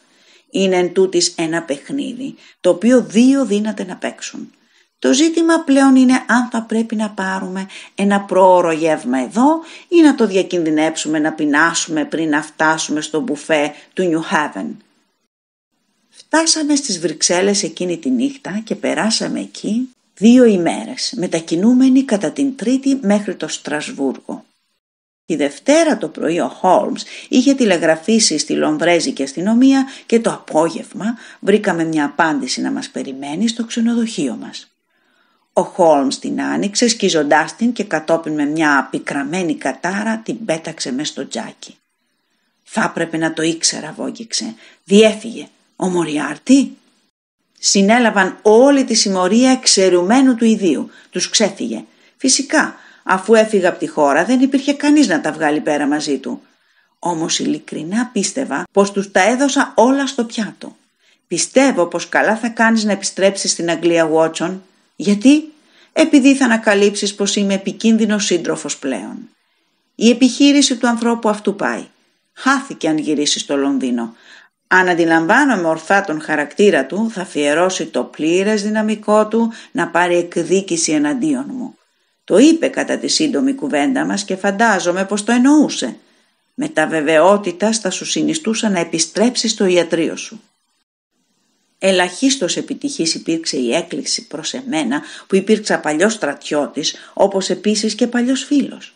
Είναι εν ένα παιχνίδι, το οποίο δύο δύναται να παίξουν. Το ζήτημα πλέον είναι αν θα πρέπει να πάρουμε ένα πρόωρο γεύμα εδώ ή να το διακινδυνέψουμε να πεινάσουμε πριν να φτάσουμε στο μπουφέ του New Haven. Φτάσαμε στις Βρυξέλλες εκείνη τη νύχτα και περάσαμε εκεί δύο ημέρες, μετακινούμενοι κατά την Τρίτη μέχρι το Στρασβούργο. Τη Δευτέρα το πρωί ο Χόλμς είχε τηλεγραφήσει στη και αστυνομία και το απόγευμα βρήκαμε μια απάντηση να μας περιμένει στο ξενοδοχείο μας. Ο Χόλμς την άνοιξε σκίζοντάς την και κατόπιν με μια απικραμένη κατάρα την πέταξε μες στο τζάκι. «Θα έπρεπε να το ήξερα», βόγγιξε. «Διέφυγε. Ο Μοριάρτη» συνέλαβαν όλη τη συμμορία εξαιρουμένου του ιδίου. Τους ξέφυγε. Φυσικά, αφού έφυγα από τη χώρα δεν υπήρχε κανείς να τα βγάλει πέρα μαζί του. Όμως ειλικρινά πίστευα πως τους τα έδωσα όλα στο πιάτο. Πιστεύω πως καλά θα κάνεις να επιστρέψεις στην Αγγλία Βότσον. Γιατί? Επειδή θα ανακαλύψεις πως είμαι επικίνδυνος σύντροφος πλέον. Η επιχείρηση του ανθρώπου αυτού πάει. Χάθηκε αν γυρίσεις στο Λονδίνο. Αν αντιλαμβάνομαι ορθά τον χαρακτήρα του, θα αφιερώσει το πλήρες δυναμικό του να πάρει εκδίκηση εναντίον μου. Το είπε κατά τη σύντομη κουβέντα μας και φαντάζομαι πως το εννοούσε. Με τα βεβαιότητα θα σου συνιστούσα να επιστρέψεις στο ιατρείο σου. Ελαχίστως επιτυχής υπήρξε η έκκληση προς εμένα που υπήρξα παλιός στρατιώτης, όπως επίσης και παλιός φίλος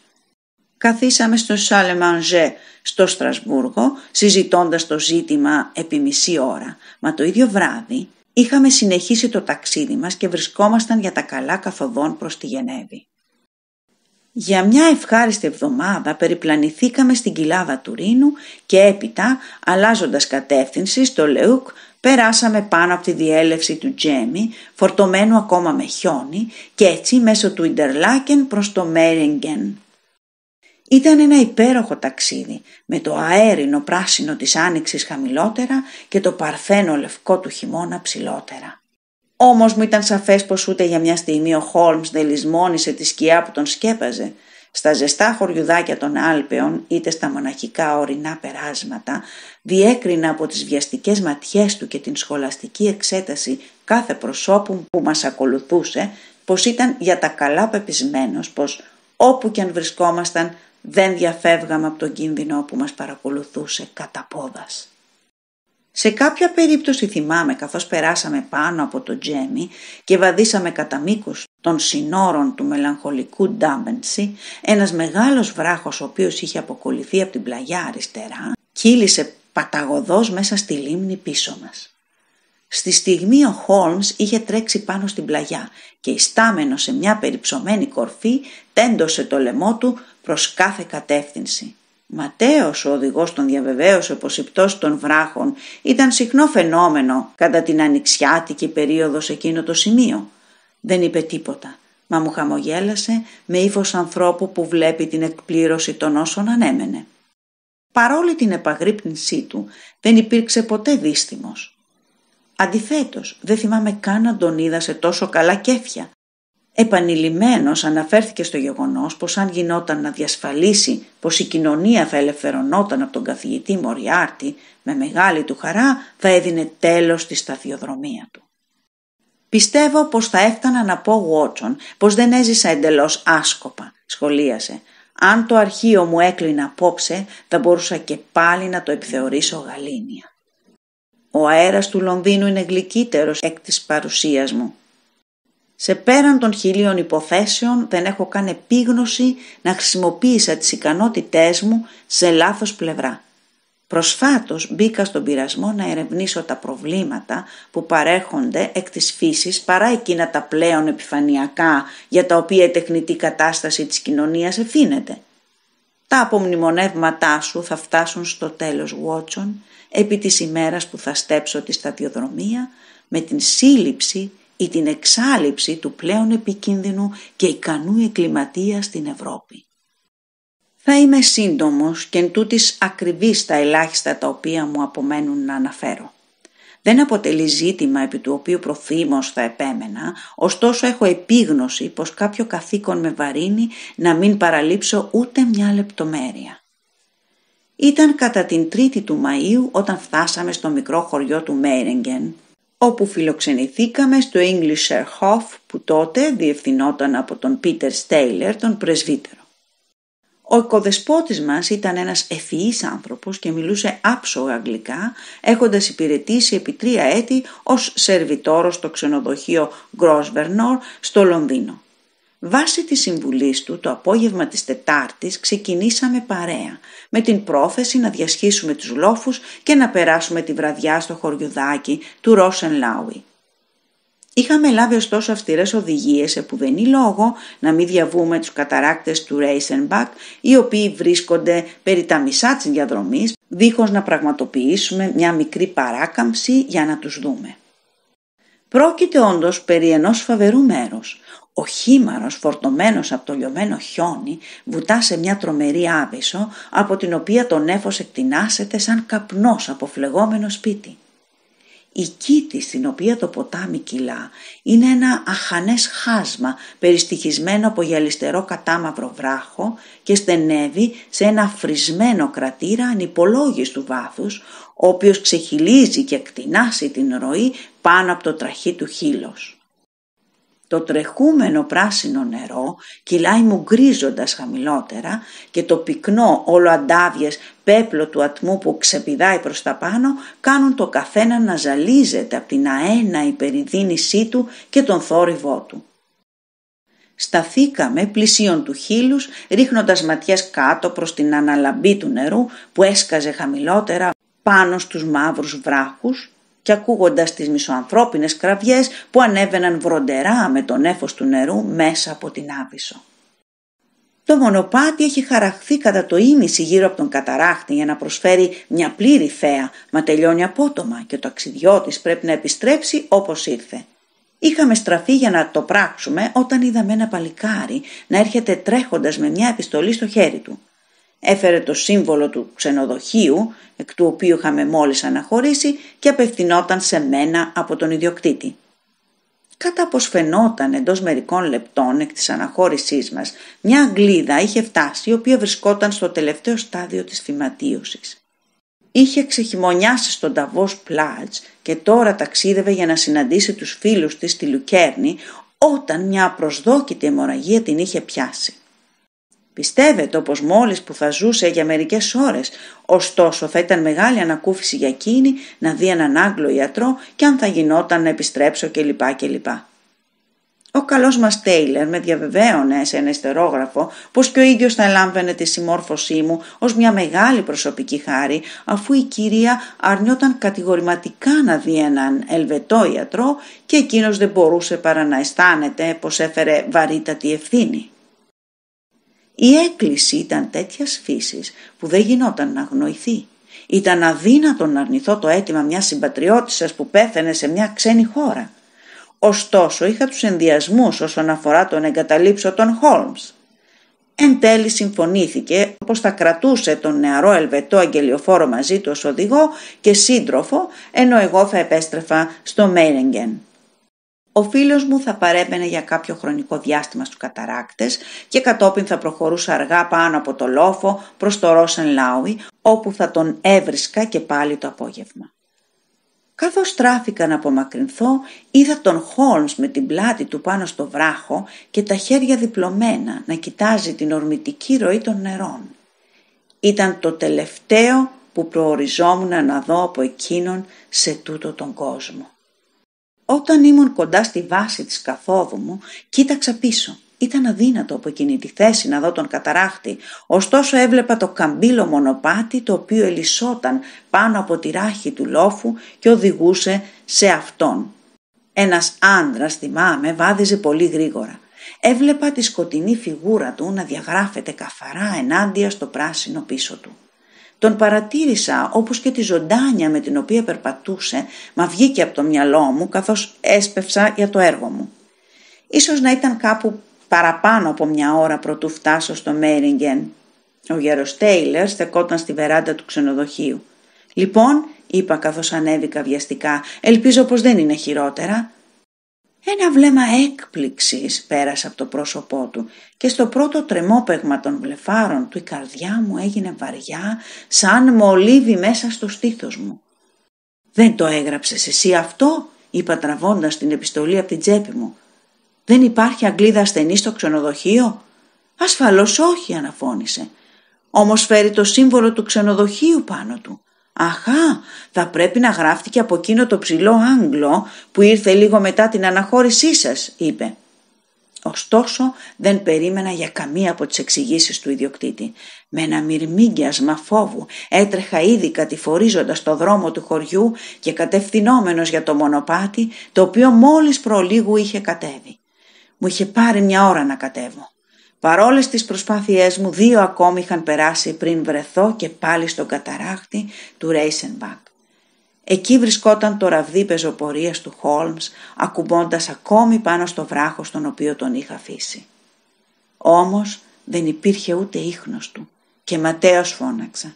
καθίσαμε στο Σαλεμανζέ στο Στρασβούργο συζητώντας το ζήτημα επί μισή ώρα. Μα το ίδιο βράδυ είχαμε συνεχίσει το ταξίδι μας και βρισκόμασταν για τα καλά καθοδόν προς τη Γενέβη. Για μια ευχάριστη εβδομάδα περιπλανηθήκαμε στην κοιλάδα του Ρήνου και έπειτα, αλλάζοντας κατεύθυνση στο Λεούκ, περάσαμε πάνω από τη διέλευση του Τζέμι, φορτωμένου ακόμα με χιόνι, και έτσι μέσω του Ιντερλάκεν προς το μέριγγεν. Ήταν ένα υπέροχο ταξίδι με το αέρινο πράσινο της άνοιξης χαμηλότερα και το παρθένο λευκό του χειμώνα ψηλότερα. Όμως μου ήταν σαφές πως ούτε για μια στιγμή ο Χόλμς δεν λησμόνισε τη σκιά που τον σκέπαζε, στα ζεστά χωριουδάκια των Άλπαιων είτε στα μοναχικά ορεινά περάσματα, διέκρινα από τις βιαστικές ματιές του και την σχολαστική εξέταση κάθε προσώπου που μας ακολουθούσε, πως ήταν για τα καλά πεπισμένος πως όπου και αν βρισκόμασταν δεν διαφεύγαμε από τον κίνδυνο που μας παρακολουθούσε κατά πόδας. Σε κάποια περίπτωση θυμάμαι καθώς περάσαμε πάνω από το Τζέμι και βαδίσαμε κατά μήκος των συνόρων του μελαγχολικού Ντάμπενσι, ένας μεγάλος βράχος ο οποίος είχε αποκολληθεί από την πλαγιά αριστερά, κύλησε παταγωδός μέσα στη λίμνη πίσω μας. Στη στιγμή ο Χόλμς είχε τρέξει πάνω στην πλαγιά και ιστάμενο σε μια περιψωμένη κορφή τέντωσε το λαιμό του προς κάθε κατεύθυνση. Ματέος ο οδηγός τον διαβεβαίωσε πως η πτώση των βράχων ήταν συχνό φαινόμενο κατά την ανοιξιάτικη περίοδος σε εκείνο το σημείο. Δεν είπε τίποτα, μα μου χαμογέλασε με ύφος ανθρώπου που βλέπει την εκπλήρωση των όσων ανέμενε. Παρόλη την επαγρύπνησή του δεν υπήρξε ποτέ δίστημος. Αντιθέτως, δεν θυμάμαι καν να τον είδα σε τόσο καλά κέφια, Επανειλημμένος αναφέρθηκε στο γεγονός πως αν γινόταν να διασφαλίσει πως η κοινωνία θα ελευθερωνόταν από τον καθηγητή Μοριάρτη, με μεγάλη του χαρά θα έδινε τέλος στη σταθιοδρομία του. «Πιστεύω πως θα έφτανα να πω Γότσον, πως δεν έζησα εντελώς άσκοπα», σχολίασε. «Αν το αρχείο μου έκλεινα απόψε, θα μπορούσα και πάλι να το επιθεωρήσω γαλήνια». «Ο αέρας του Λονδίνου είναι γλυκύτερος εκ της παρουσίας μου», σε πέραν των χιλίων υποθέσεων δεν έχω καν επίγνωση να χρησιμοποίησα τις ικανότητές μου σε λάθος πλευρά. Προσφάτως μπήκα στον πειρασμό να ερευνήσω τα προβλήματα που παρέχονται εκ της φύσης παρά εκείνα τα πλέον επιφανειακά για τα οποία η τεχνητή κατάσταση της κοινωνίας ευθύνεται. Τα απομνημονεύματά σου θα φτάσουν στο τέλος Βότσον επί της ημέρας που θα στέψω τη σταδιοδρομία με την σύλληψη ή την εξάλληψη του πλέον επικίνδυνου και ικανού εγκληματία στην Ευρώπη. Θα είμαι σύντομος και εν τούτης ακριβής τα ελάχιστα τα οποία μου απομένουν να αναφέρω. Δεν αποτελεί ζήτημα επί του οποίου προθύμως θα επέμενα, ωστόσο έχω επίγνωση πως κάποιο καθήκον με βαρύνει να μην παραλείψω ούτε μια λεπτομέρεια. Ήταν κατά την 3η του Μαΐου όταν φτάσαμε στο μικρό χωριό του Μέιρενγκεν, όπου φιλοξενηθήκαμε στο Englisher Hof που τότε διευθυνόταν από τον Πίτερ Στέιλερ, τον πρεσβύτερο. Ο οικοδεσπότης μας ήταν ένας ευφυής άνθρωπος και μιλούσε άψογα αγγλικά, έχοντας υπηρετήσει επί τρία έτη ως σερβιτόρος στο ξενοδοχείο Grosvenor στο Λονδίνο. Βάσει της συμβουλής του, το απόγευμα της Τετάρτης ξεκινήσαμε παρέα, με την πρόθεση να διασχίσουμε τους λόφους και να περάσουμε τη βραδιά στο χωριουδάκι του Ρόσεν Λάουι. Είχαμε λάβει ωστόσο αυστηρές οδηγίες επουδενή λόγο να μην διαβούμε τους καταράκτες του Ρέισενμπακ, οι οποίοι βρίσκονται περί τα μισά της διαδρομής, δίχως να πραγματοποιήσουμε μια μικρή παράκαμψη για να τους δούμε. Πρόκειται όντως περί ενός φαβερού ο χήμαρος φορτωμένος από το λιωμένο χιόνι βουτά σε μια τρομερή άβυσο από την οποία το νέφος εκτινάσεται σαν καπνός από φλεγόμενο σπίτι. Η κήτη στην οποία το ποτάμι κυλά είναι ένα αχανές χάσμα περιστοιχισμένο από γυαλιστερό κατάμαυρο βράχο και στενεύει σε ένα φρισμένο κρατήρα του βάθους ο οποίος ξεχυλίζει και εκτινάσει την ροή πάνω από το τραχή του χείλος. Το τρεχούμενο πράσινο νερό κυλάει μου χαμηλότερα και το πυκνό όλο αντάβιες πέπλο του ατμού που ξεπηδάει προς τα πάνω κάνουν το καθένα να ζαλίζεται από την αένα υπερηδίνησή του και τον θόρυβό του. Σταθήκαμε πλησίον του χείλους ρίχνοντας ματιές κάτω προς την αναλαμπή του νερού που έσκαζε χαμηλότερα πάνω στους μαύρους βράχους και ακούγοντας τις μισοανθρώπινες κραυγές που ανέβαιναν βροντερά με τον έφος του νερού μέσα από την Άβυσσο. Το μονοπάτι έχει χαραχθεί κατά το ίμιση γύρω από τον καταράχτη για να προσφέρει μια πλήρη θέα, μα τελειώνει απότομα και το αξιδιώτης πρέπει να επιστρέψει όπως ήρθε. Είχαμε στραφεί για να το πράξουμε όταν είδαμε ένα παλικάρι να έρχεται τρέχοντας με μια επιστολή στο χέρι του. Έφερε το σύμβολο του ξενοδοχείου, εκ του οποίου είχαμε μόλις αναχωρήσει και απευθυνόταν σε μένα από τον ιδιοκτήτη. Κατά πως φαινόταν εντός μερικών λεπτών εκ της αναχώρησής μας, μια Αγγλίδα είχε φτάσει η οποία βρισκόταν στο τελευταίο στάδιο της θυματίωσης. Είχε ξεχειμονιάσει στον Ταβός Πλάτς και τώρα ταξίδευε για να συναντήσει τους φίλους της στη Λουκέρνη όταν μια προσδόκητη αιμορραγία την είχε πιάσει. Πιστεύετε όπως μόλις που θα ζούσε για μερικές ώρες, ωστόσο θα ήταν μεγάλη ανακούφιση για εκείνη να δει έναν Άγγλο ιατρό και αν θα γινόταν να επιστρέψω κλπ. κλπ. Ο καλός μας Τέιλερ με διαβεβαίωνε σε ένα ιστερόγραφο πως και ο ίδιος θα ελάμβανε τη συμμόρφωσή μου ως μια μεγάλη προσωπική χάρη αφού η κυρία αρνιόταν κατηγορηματικά να δει έναν Ελβετό ιατρό και εκείνος δεν μπορούσε παρά να αισθάνεται πως έφερε βαρύτατη ευθύνη. Η έκκληση ήταν τέτοιας φύσης που δεν γινόταν να αγνοηθεί. Ήταν αδύνατο να αρνηθώ το αίτημα μιας συμπατριώτισσας που πέθανε σε μια ξένη χώρα. Ωστόσο είχα τους ενδιασμούς όσον αφορά τον εγκαταλείψω τον Χόλμς. Εν τέλει συμφωνήθηκε πως θα κρατούσε τον νεαρό Ελβετό αγγελιοφόρο μαζί του ως οδηγό και σύντροφο, ενώ εγώ θα επέστρεφα στο Μέιρενγκεν. Ο φίλος μου θα παρέμπαινε για κάποιο χρονικό διάστημα στους καταράκτες και κατόπιν θα προχωρούσα αργά πάνω από το λόφο προς το Ρόσεν Λάουι, όπου θα τον έβρισκα και πάλι το απόγευμα. Καθώς τράφηκα να απομακρυνθώ, είδα τον Χόλμς με την πλάτη του πάνω στο βράχο και τα χέρια διπλωμένα να κοιτάζει την ορμητική ροή των νερών. Ήταν το τελευταίο που προοριζόμουν να δω από εκείνον σε τούτο τον κόσμο. Όταν ήμουν κοντά στη βάση της καθόδου μου, κοίταξα πίσω. Ήταν αδύνατο από εκείνη τη θέση να δω τον καταράχτη, ωστόσο έβλεπα το καμπύλο μονοπάτι το οποίο ελισσόταν πάνω από τη ράχη του λόφου και οδηγούσε σε αυτόν. Ένας άντρας, θυμάμαι, βάδιζε πολύ γρήγορα. Έβλεπα τη σκοτεινή φιγούρα του να διαγράφεται καθαρά ενάντια στο πράσινο πίσω του. Τον παρατήρησα όπως και τη ζωντάνια με την οποία περπατούσε, μα βγήκε από το μυαλό μου καθώς έσπευσα για το έργο μου. Ίσως να ήταν κάπου παραπάνω από μια ώρα προτού φτάσω στο Μέριγγεν. Ο γέρος Τέιλερ στεκόταν στη βεράντα του ξενοδοχείου. «Λοιπόν», είπα καθώς ανέβηκα βιαστικά, «ελπίζω πως δεν είναι χειρότερα». Ένα βλέμμα έκπληξης πέρασε από το πρόσωπό του και στο πρώτο τρεμόπαιγμα των βλεφάρων του η καρδιά μου έγινε βαριά σαν μολύβι μέσα στο στήθος μου. «Δεν το έγραψες εσύ αυτό» είπα τραβώντας την επιστολή από την τσέπη μου. «Δεν υπάρχει Αγγλίδα ασθενή στο ξενοδοχείο» «Ασφαλώς όχι» αναφώνησε. «Όμως φέρει το σύμβολο του ξενοδοχείου πάνω του. Αχά, θα πρέπει να γράφτηκε από εκείνο το ψηλό Άγγλο που ήρθε λίγο μετά την αναχώρησή σας, είπε. Ωστόσο δεν περίμενα για καμία από τις εξηγήσεις του ιδιοκτήτη. Με ένα μυρμήγκιασμα φόβου έτρεχα ήδη κατηφορίζοντας το δρόμο του χωριού και κατευθυνόμενος για το μονοπάτι το οποίο μόλις προλίγου είχε κατέβει. Μου είχε πάρει μια ώρα να κατέβω. Παρόλες τις προσπάθειές μου, δύο ακόμη είχαν περάσει πριν βρεθώ και πάλι στον καταράχτη του Ρέισενμπακ. Εκεί βρισκόταν το ραβδί πεζοπορίας του Χόλμς, ακουμπώντας ακόμη πάνω στο βράχος στον οποίο τον είχα αφήσει. Όμως δεν υπήρχε ούτε ίχνος του και ματέως φώναξα.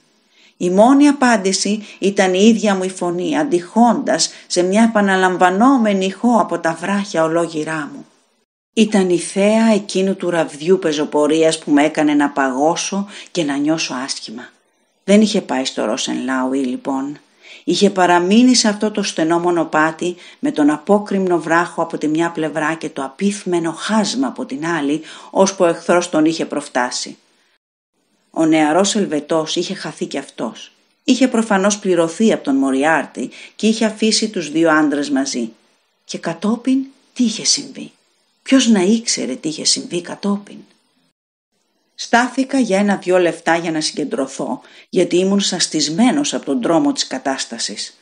Η μόνη απάντηση ήταν η ίδια μου η φωνή, αντιχώντας σε μια επαναλαμβανόμενη ηχό από τα βράχια ολόγυρά μου. Ήταν η θέα εκείνου του ραβδιού πεζοπορίας που με έκανε να παγώσω και να νιώσω άσχημα. Δεν είχε πάει στο Ρόσεν Λάουι λοιπόν. Είχε παραμείνει σε αυτό το στενό μονοπάτι με τον απόκριμνο βράχο από τη μια πλευρά και το απίθμενο χάσμα από την άλλη, ώσπου ο εχθρός τον είχε προφτάσει. Ο νεαρός Ελβετός είχε χαθεί κι αυτός. Είχε προφανώς πληρωθεί από τον Μοριάρτη και είχε αφήσει τους δύο άντρες μαζί. Και κατόπιν τι είχε συμβεί. Ποιος να ήξερε τι είχε συμβεί κατόπιν. Στάθηκα για ένα-δυο λεφτά για να συγκεντρωθώ, γιατί ήμουν σαστισμένος από τον τρόμο της κατάστασης.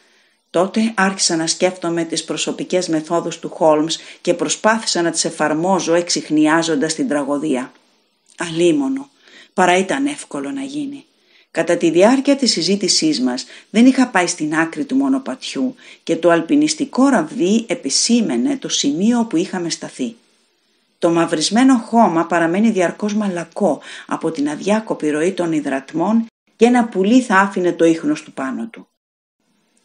Τότε άρχισα να σκέφτομαι τις προσωπικές μεθόδους του Χόλμς και προσπάθησα να τις εφαρμόζω εξηχνιάζοντας την τραγωδία. Αλίμονο, παρά ήταν εύκολο να γίνει. Κατά τη διάρκεια της συζήτησής μας δεν είχα πάει στην άκρη του μονοπατιού και το αλπινιστικό ραβδί επισήμενε το σημείο που είχαμε σταθεί. Το μαυρισμένο χώμα παραμένει διαρκώς μαλακό από την αδιάκοπη ροή των υδρατμών και ένα πουλί θα άφηνε το ίχνος του πάνω του.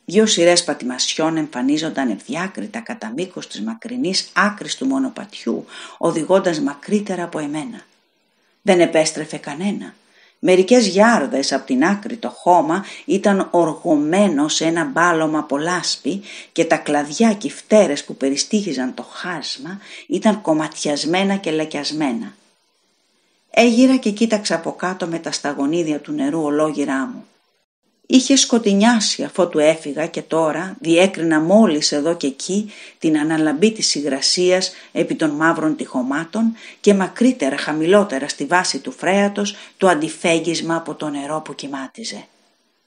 Δύο σειρές πατημασιών εμφανίζονταν ευδιάκριτα κατά μήκος της μακρινής άκρης του μονοπατιού, οδηγώντας μακρύτερα από εμένα. Δεν επέστρεφε κανένα. Μερικές γιάρδες από την άκρη το χώμα ήταν οργωμένο σε ένα μπάλωμα πολάσπι και τα κλαδιά και φτέρες που περιστήχιζαν το χάσμα ήταν κομματιασμένα και λακιασμένα. Έγιρα και κοίταξα από κάτω με τα σταγονίδια του νερού ολόγυρά μου. Είχε σκοτεινιάσει αφότου έφυγα και τώρα διέκρινα μόλις εδώ και εκεί την αναλαμπή της υγρασίας επί των μαύρων τυχωμάτων και μακρύτερα χαμηλότερα στη βάση του φρέατος το αντιφέγγισμα από το νερό που κοιμάτιζε.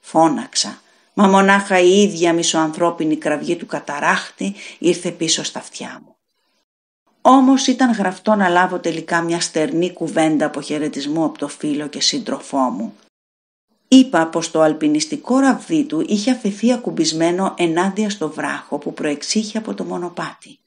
Φώναξα, μα μονάχα η ίδια μισοανθρώπινη κραυγή του καταράχτη ήρθε πίσω στα αυτιά μου. Όμως ήταν γραφτό να λάβω τελικά μια στερνή κουβέντα αποχαιρετισμού από το φίλο και σύντροφό μου Είπα πως το αλπινιστικό ραβδί του είχε αφαιθεί ακουμπισμένο ενάντια στο βράχο που προεξήχε από το μονοπάτι.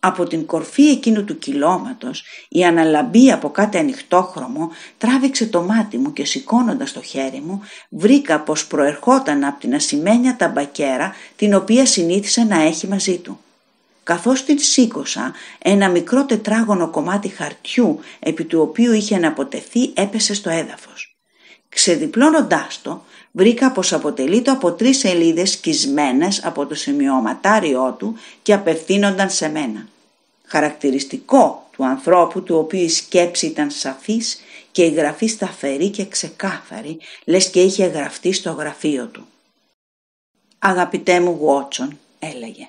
Από την κορφή εκείνου του κυλώματος, η αναλαμπή από κάτι ανοιχτόχρωμο τράβηξε το μάτι μου και σηκώνοντας το χέρι μου, βρήκα πως προερχόταν από την ασημένια ταμπακέρα την οποία συνήθισε να έχει μαζί του. Καθώς την σήκωσα, ένα μικρό τετράγωνο κομμάτι χαρτιού επί του οποίου είχε αναποτεθεί έπεσε στο έδαφος. Ξεδιπλώνοντάς το, βρήκα πως αποτελείται από τρεις σελίδες σκισμένες από το σημειωματάριό του και απευθύνονταν σε μένα. Χαρακτηριστικό του ανθρώπου του οποίου η σκέψη ήταν σαφής και η γραφή σταθερή και ξεκάθαρη, λες και είχε γραφτεί στο γραφείο του. «Αγαπητέ μου Γουότσον», έλεγε,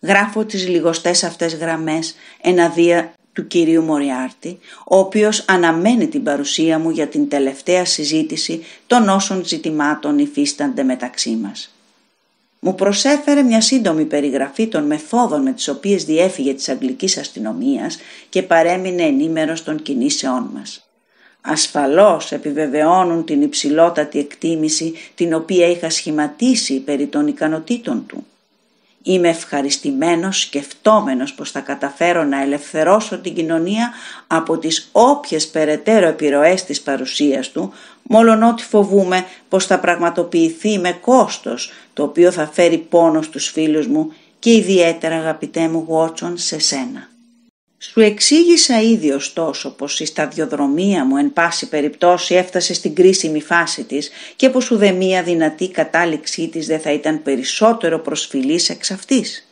«γράφω τις λιγοστές αυτές γραμμές εναντίον του κυρίου Μοριάρτη, ο οποίος αναμένει την παρουσία μου για την τελευταία συζήτηση των όσων ζητημάτων υφίστανται μεταξύ μας. Μου προσέφερε μια σύντομη περιγραφή των μεθόδων με τις οποίες διέφυγε της Αγγλικής αστυνομίας και παρέμεινε ενήμερος των κινήσεών μας. Ασφαλώς επιβεβαιώνουν την υψηλότατη εκτίμηση την οποία είχα σχηματίσει περί των ικανοτήτων του – Είμαι ευχαριστημένος σκεφτόμενος πως θα καταφέρω να ελευθερώσω την κοινωνία από τις όποιες περαιτέρω επιρροές της παρουσίας του, μόλον ότι φοβούμε πως θα πραγματοποιηθεί με κόστος, το οποίο θα φέρει πόνο στους φίλους μου και ιδιαίτερα αγαπητέ μου Γουότσον σε σένα. Σου εξήγησα ήδη ωστόσο πως η σταδιοδρομία μου εν πάση περιπτώσει έφτασε στην κρίσιμη φάση της και πως ουδε μία δυνατή κατάληξή της δεν θα ήταν περισσότερο προσφυλής εξ αυτής.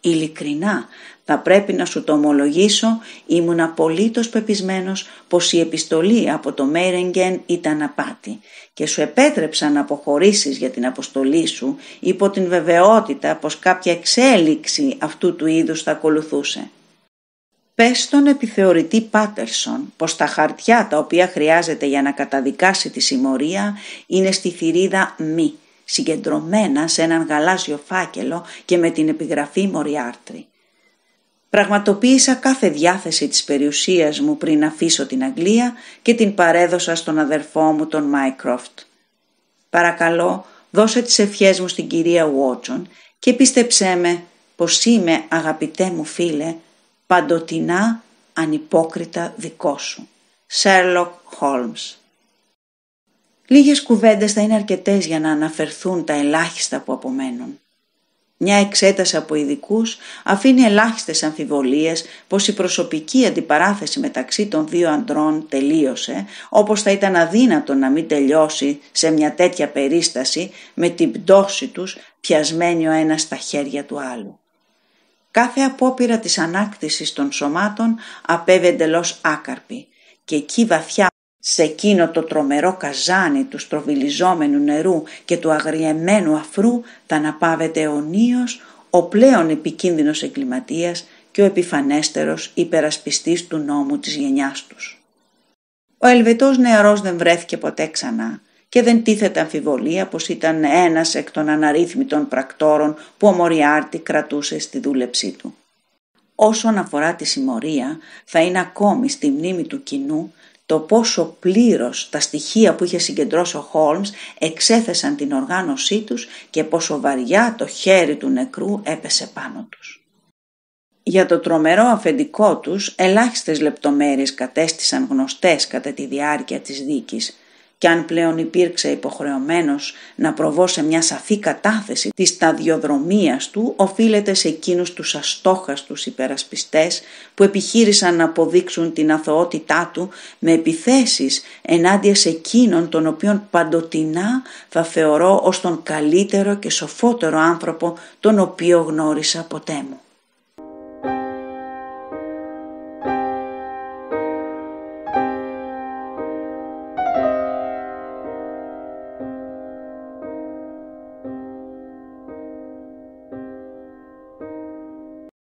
Ειλικρινά, θα πρέπει να σου το ομολογήσω, ήμουν απολύτως πεπισμένος πως η επιστολή από το Μέιρενγκεν ήταν απάτη και σου επέτρεψαν να αποχωρήσεις για την αποστολή σου υπό την βεβαιότητα πως κάποια εξέλιξη αυτού του είδους θα ακολουθούσε. Πες στον επιθεωρητή Πάτερσον πως τα χαρτιά τα οποία χρειάζεται για να καταδικάσει τη συμμορία είναι στη θηρίδα μη, συγκεντρωμένα σε έναν γαλάζιο φάκελο και με την επιγραφή Μοριάρτρη. Πραγματοποίησα κάθε διάθεση της περιουσίας μου πριν αφήσω την Αγγλία και την παρέδωσα στον αδερφό μου τον Μάικροφτ. Παρακαλώ δώσε τις ευχές μου στην κυρία Βότσον και πίστεψέ με πως είμαι αγαπητέ μου φίλε παντοτινά ανυπόκριτα δικό σου. Σέρλοκ Χόλμς Λίγες κουβέντες θα είναι αρκετές για να αναφερθούν τα ελάχιστα που απομένουν. Μια εξέταση από ειδικούς αφήνει ελάχιστες αμφιβολίες πως η προσωπική αντιπαράθεση μεταξύ των δύο αντρών τελείωσε, όπως θα ήταν αδύνατο να μην τελειώσει σε μια τέτοια περίσταση με την πτώση τους πιασμένη ο ένας στα χέρια του άλλου. Κάθε απόπειρα της ανάκτησης των σωμάτων απέβε εντελώς άκαρπη και εκεί βαθιά σε εκείνο το τρομερό καζάνι του στροβιλιζόμενου νερού και του αγριεμένου αφρού θα ο αιωνίως ο πλέον επικίνδυνος εγκληματίας και ο επιφανέστερος υπερασπιστής του νόμου της γενιάς τους. Ο Ελβετός νεαρός δεν βρέθηκε ποτέ ξανά και δεν τίθεται αμφιβολία πως ήταν ένας εκ των αναρρύθμιτων πρακτόρων που ο Μοριάρτη κρατούσε στη δούλεψή του. Όσον αφορά τη συμμορία, θα είναι ακόμη στη μνήμη του κοινού το πόσο πλήρως τα στοιχεία που είχε συγκεντρώσει ο Χόλμς εξέθεσαν την οργάνωσή τους και πόσο βαριά το χέρι του νεκρού έπεσε πάνω τους. Για το τρομερό αφεντικό τους ελάχιστες λεπτομέρειες κατέστησαν γνωστές κατά τη διάρκεια της δίκης και αν πλέον υπήρξε υποχρεωμένος να προβώ σε μια σαφή κατάθεση της σταδιοδρομίας του, οφείλεται σε εκείνους τους αστόχαστους υπερασπιστές που επιχείρησαν να αποδείξουν την αθωότητά του με επιθέσεις ενάντια σε εκείνον τον οποίον παντοτινά θα θεωρώ ως τον καλύτερο και σοφότερο άνθρωπο τον οποίο γνώρισα ποτέ μου.